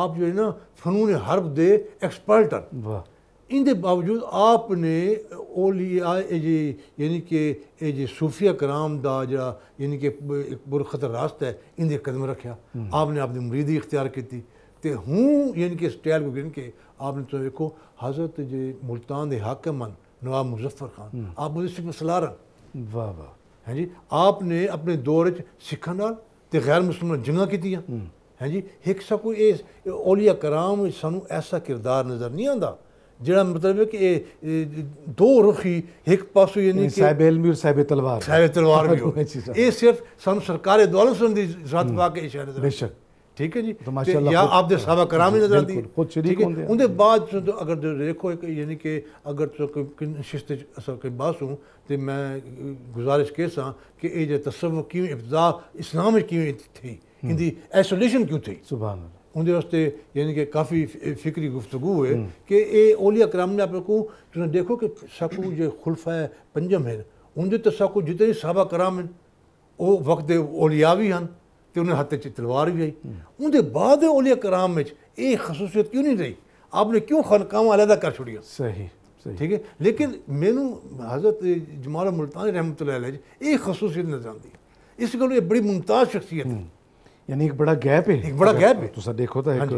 आप जो है ना फनून हर्ब दे एक्सपर्ट हैं इनके बावजूद आपने ओलिया जी यानी कि ये जी सूफिया कराम का जरा यानी कि एक बुरखतर रास्ता है इनके कदम रखा हम्म। आपने अपनी मुरीदी इख्तियार की तो हूँ यानी कि स्टैल को गिन के आपने तो देखो हज़रत जो मुल्तान हाकम हाकमन नवाब मुजफ्फर खान हम्म। आप मुझे सिख सलारन वाह वाह है जी आपने अपने दौरे सिखा सिखों तो गैर मुसलमान जंगा की हम्म। हैं जी एक सा कोई ये ओलिया कराम सू ऐसा किरदार नज़र नहीं आता जरा मतलब है कि ए, ए, दो रुखी एक ਯਾਨੀ ਕਿ ਸਾਹਿਬ ਇਲਮੀ ਔਰ ਸਾਹਿਬ ਤਲਵਾਰ ਸਾਹਿਬ ਤਲਵਾਰ ਵੀ ਹੋ ਇਹ ਸਿਰਫ ਸਾਨੂੰ ਸਰਕਾਰੇ ਦੌਲਤ ਸੁਣ ਦੀ ठीक है जी आपके सबक आरामी नजर आती खुद ठीक है उनके बाद तो अगर देखो एक यानी कि अगर नशिश बस हूँ तो मैं गुजारिश कैसा कि यह जो क्यों इब्तदा इस्लाम हम्म। क्यों थी इनकी आइसोलेशन क्यों थी सुबह उनके वास्ते यानी कि काफ़ी फिक्री गुफ्तगु है हम्म। कि ये ओलिया क्राम ने अपने को तुम देखो कि सकू जो खुलफा पंजम है उनके तो सकू जितने सबा क्राम वो वक्त ओलिया भी हैं ਤੇ ਉਹਨਾਂ ਹੱਥ 'ਚ ਤਲਵਾਰ ਵੀ ਆਈ ਉਹਦੇ ਬਾਅਦ ਔਲੀਆ ਕਰਾਮ ਵਿੱਚ ਇਹ ਖਸੂਸੀਅਤ ਕਿਉਂ ਨਹੀਂ ਰਹੀ ਆਪਨੇ ਕਿਉਂ ਖਨਕਾਵਾਂ ਅਲੱਗਾ ਕਰ ਛੁੜੀਆਂ सही ठीक है लेकिन मैनू हज़रत जमाल मुल्तान रहमत ये खसूसियत नजर आती इस गल बड़ी मुमताज़ शख्सियत है हम्म। यानी एक बड़ा गैप है एक बड़ा गैप है तो देखो तो एक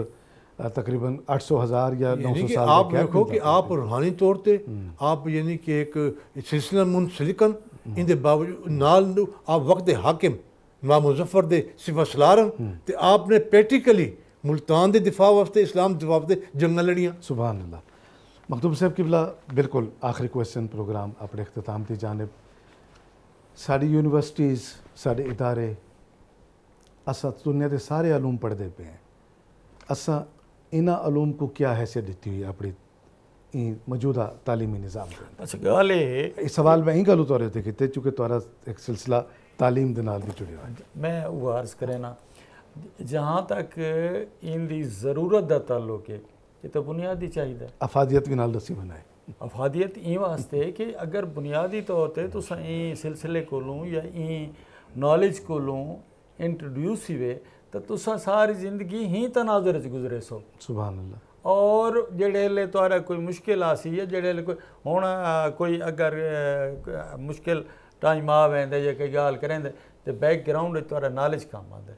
हाँ तकरीबन आठ सौ हज़ार या नौ सौ साल आप देखो कि आप रूहानी तौर पर हम्म। आप यानी कि एक सिलसिला मुंसलिकन हम्म। इन बावजूद नाल आप वक्त हाकिम ਮਾ ਮੁਜ਼ਫਰ ਦੇ ਸਿਫਸਲਾਰਮ ਤੇ ਆਪਨੇ ਨੇ ਪ੍ਰੈਕਟੀਕਲੀ ਮੁਲਤਾਨ ਦੇ ਦਿਫਾ ਵਾਸਤੇ ਇਸਲਾਮ ਜਵਾਬ ਦੇ ਵਾਸਤੇ ਜੰਗਾਂ ਲੜੀਆਂ ਸੁਭਾਨ ਅੱਲਾਹ ਮਖਦੂਮ ਸਾਹਿਬ ਕਿਬਲਾ ਬਿਲਕੁਲ ਆਖਰੀ ਕੁਐਸਚਨ ਪ੍ਰੋਗਰਾਮ ਆਪਣੇ ਇਖਤਤਾਮ ਦੀ ਜਾਣਬ ਸਾਡੀ ਯੂਨੀਵਰਸਿਟੀਜ਼ ਸਾਡੇ ادارے ਅਸਾਂ ਦੁਨੀਆ ਦੇ ਸਾਰੇ علوم ਪੜਦੇ ਪਏ ਹਾਂ ਅਸਾਂ ਇਹਨਾਂ علوم ਕੋ ਕੀ ਹیثیت ਦਿੱਤੀ ਹੋਈ ਆਪਣੀ ਇਹ ਮੌਜੂਦਾ تعلیمی ਨਿਜ਼ਾਮ ਅੱਛਾ ਗੱਲ ਇਹ ਸਵਾਲ ਮੈਂ ਹੀ ਗੱਲ ਤੋਰੇ ਤੇ ਕਿਤੇ ਕਿਉਂਕਿ ਤੁਹਾਡਾ ਇੱਕ ਸਿਲਸਿਲਾ تعلیم دے نال بھی جڑے ہوئے میں وہ عرض کرے نا جہاں تک ان دی ضرورت دا تعلق ہے ਇਹ ਤਾਂ ਬੁਨਿਆਦੀ ਚਾਹੀਦਾ ਅਫਾਦੀਅਤ ਵੀ ਨਾਲ ਦੱਸੀ ਬਣਾਏ ਅਫਾਦੀਅਤ ਇਹ ਵਾਸਤੇ ਕਿ ਅਗਰ ਬੁਨਿਆਦੀ ਤੌਰ ਤੇ ਤੁਸੀਂ ਇਹ ਸਿਲਸਿਲੇ ਕੋਲੋਂ ਜਾਂ ਇਹ ਨੌਲੇਜ ਕੋਲੋਂ ਇੰਟਰੋਡਿਊਸ ਹੋਵੇ ਤਾਂ ਤੁਸੀਂ ਸਾਰੀ ਜ਼ਿੰਦਗੀ ਹੀ ਤਨਾਜ਼ਰ ਚ ਗੁਜ਼ਰੇ ਸੋ ਸੁਭਾਨ ਅੱਲਾ ਔਰ ਜਿਹੜੇ ਲੈ ਤੁਹਾਡਾ ਕੋਈ ਮੁਸ਼ਕਿਲ ਆਸੀ ਹੈ ਜਿਹੜੇ ਕੋਈ ਹੁਣ ਕੋਈ ਅਗਰ ਮੁਸ਼ਕਿਲ टाइम आ वेंदे या कोई ॻाल्हि करें तो बैकग्राउंड थोड़ा नॉलेज कम आता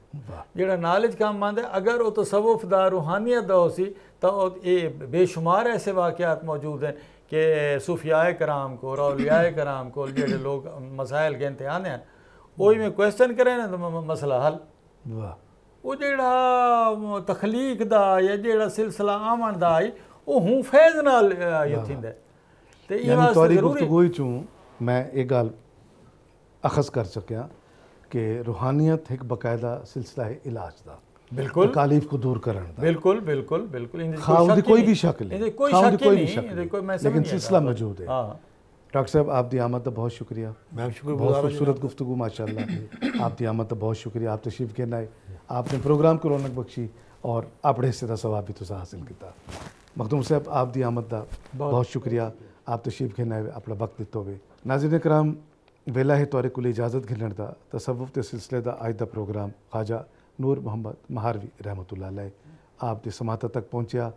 जोड़ा नॉलेज कम आता अगर वो तसवुफ का रूहानियत का उसी तो ये बेशुमार ऐसे वाक़ात मौजूद हैं कि सूफियाए कराम को रौलियाए कराम को जो लोग मसाइल के इम्तहान हैं में क्वेश्चन करें तो मसला हल वो जोड़ा तखलीक या जो सिलसिला आवन का आई वो हूँ फैज़ न थे तो मैं एक गल अखज़ कर सकियां कि रूहानियत एक बाकायदा सिलसिला है इलाज का बिल्कुल तकालीफ को दूर ਕਰਨ ਦਾ बिल्कुल बिल्कुल ਬਿਲਕੁਲ ਇਹਦੇ ਕੋਈ ਸ਼ੱਕ ਕੋਈ ਵੀ ਸ਼ੱਕ ਨਹੀਂ ਇਹਦੇ ਕੋਈ ਸ਼ੱਕ ਨਹੀਂ ਇਹਦੇ ਕੋਈ ਮੈਂ ਸਮਝ ਲੇਕਿਨ ਸਿਲਸਿਲਾ ਮੌਜੂਦ डॉक्टर साहब आप दी आमद का बहुत शुक्रिया मैम शुक्रिया बहुत खूबसूरत गुफ्तु माशा आप दी आमद का बहुत शुक्रिया आप तशरीफ के है आपने प्रोग्राम को रौनक बख्शी और अपने हिस्से का सवाब भी तुसा हासिल किया मखदूम साहब आप दी आमद का बहुत शुक्रिया आप तशरीफ के है अपना वक्त दिते हुए नाजिर कराम वेला है तौरे कुल इजाज़त का तसवुफ़ के सिलसिले का अज का प्रोग्राम ख्वाजा नूर मुहम्मद महारवी रहमत लाई आप की समाता तक पहुँचा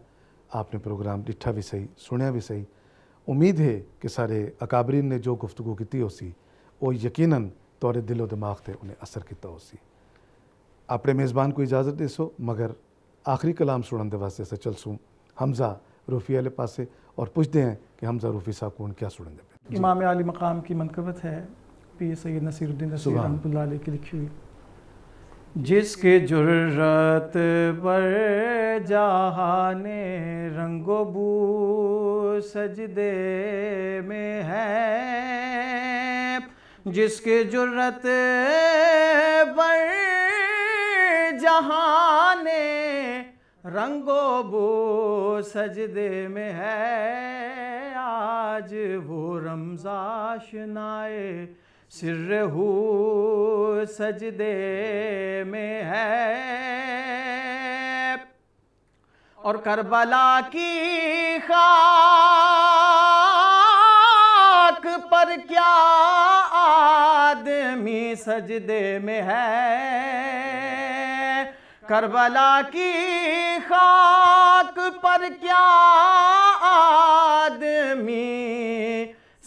आपने प्रोग्राम डिठा भी सही सुनया भी सही उम्मीद है कि सारे अकाबरीन ने जो गुफ्तगु की उसी वो यकीन तौरे दिलो दिमाग से उन्हें असर किया उसी अपने मेज़बान को इजाज़त दसो मगर आखिरी कलाम सुनने के वास्ते चलसूँ हमजा रूफी वाले पासे और पूछते हैं कि हमजा रूफी साहब कौन क्या सुनने इमाम आली मकाम की मनकबत है पी सैद नसीरुद्दीन नसीर रहमतुल्लाह की लिखी हुई जिसके जुर्रत पर जहाने रंगोबू सजदे में है जिसके जुर्रत पर जहाने बू सजदे में है आज वो नाए सिर हो सजदे में है और करबला की खाक पर क्या आदमी सजदे में है करबला की खाक पर क्या आदमी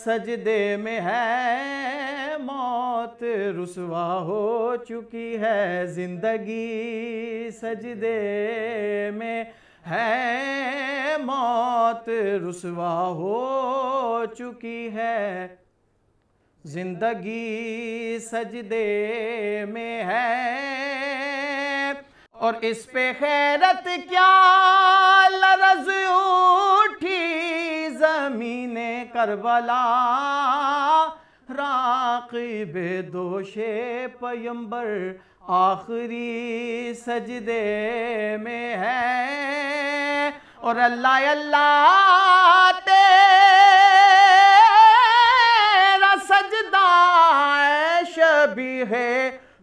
सजदे में है मौत रुसवा हो चुकी है ज़िंदगी सजदे में है मौत रुसवा हो चुकी है ज़िंदगी सजदे में है और इस पे खैरत क्या लरज उठी जमीन करबला राकिब दोषे पयंबर आखिरी सजदे में है और अल्लाह अल्लाह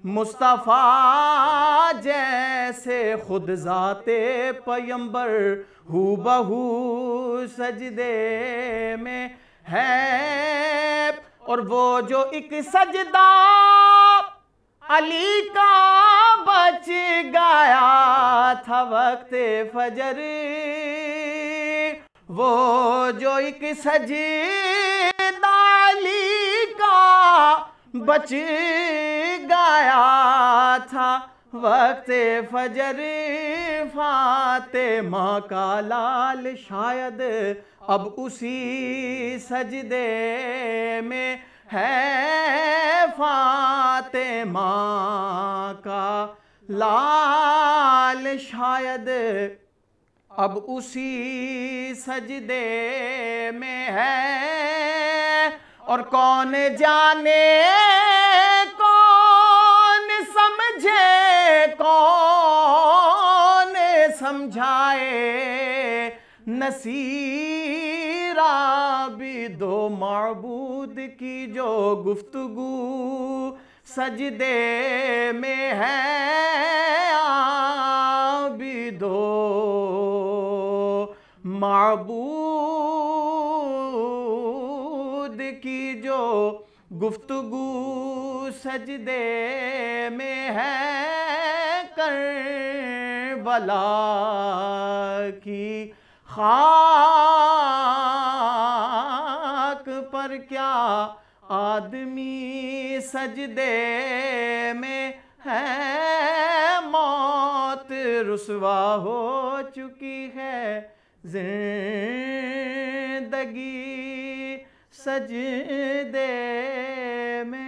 मुस्तफ़ा जैसे खुद ज़ाते पयंबर हु बहू सजदे में है और वो जो एक सजदा अली का बच गया था वक्त फजर वो जो एक सजदा अली का बच आया था वक्त फजर माँ का लाल शायद अब उसी सजदे में है फाते माँ का लाल शायद अब उसी सजदे में है और कौन जाने कौन समझाए नसीरा भी दो मबूद की जो गुफ्तगु सजदे में है भी दो मबूद की जो गुफ्तगु सजदे में है कर बला की खाक पर क्या आदमी सजदे में है मौत रुसवा हो चुकी है जिंदगी सजदे में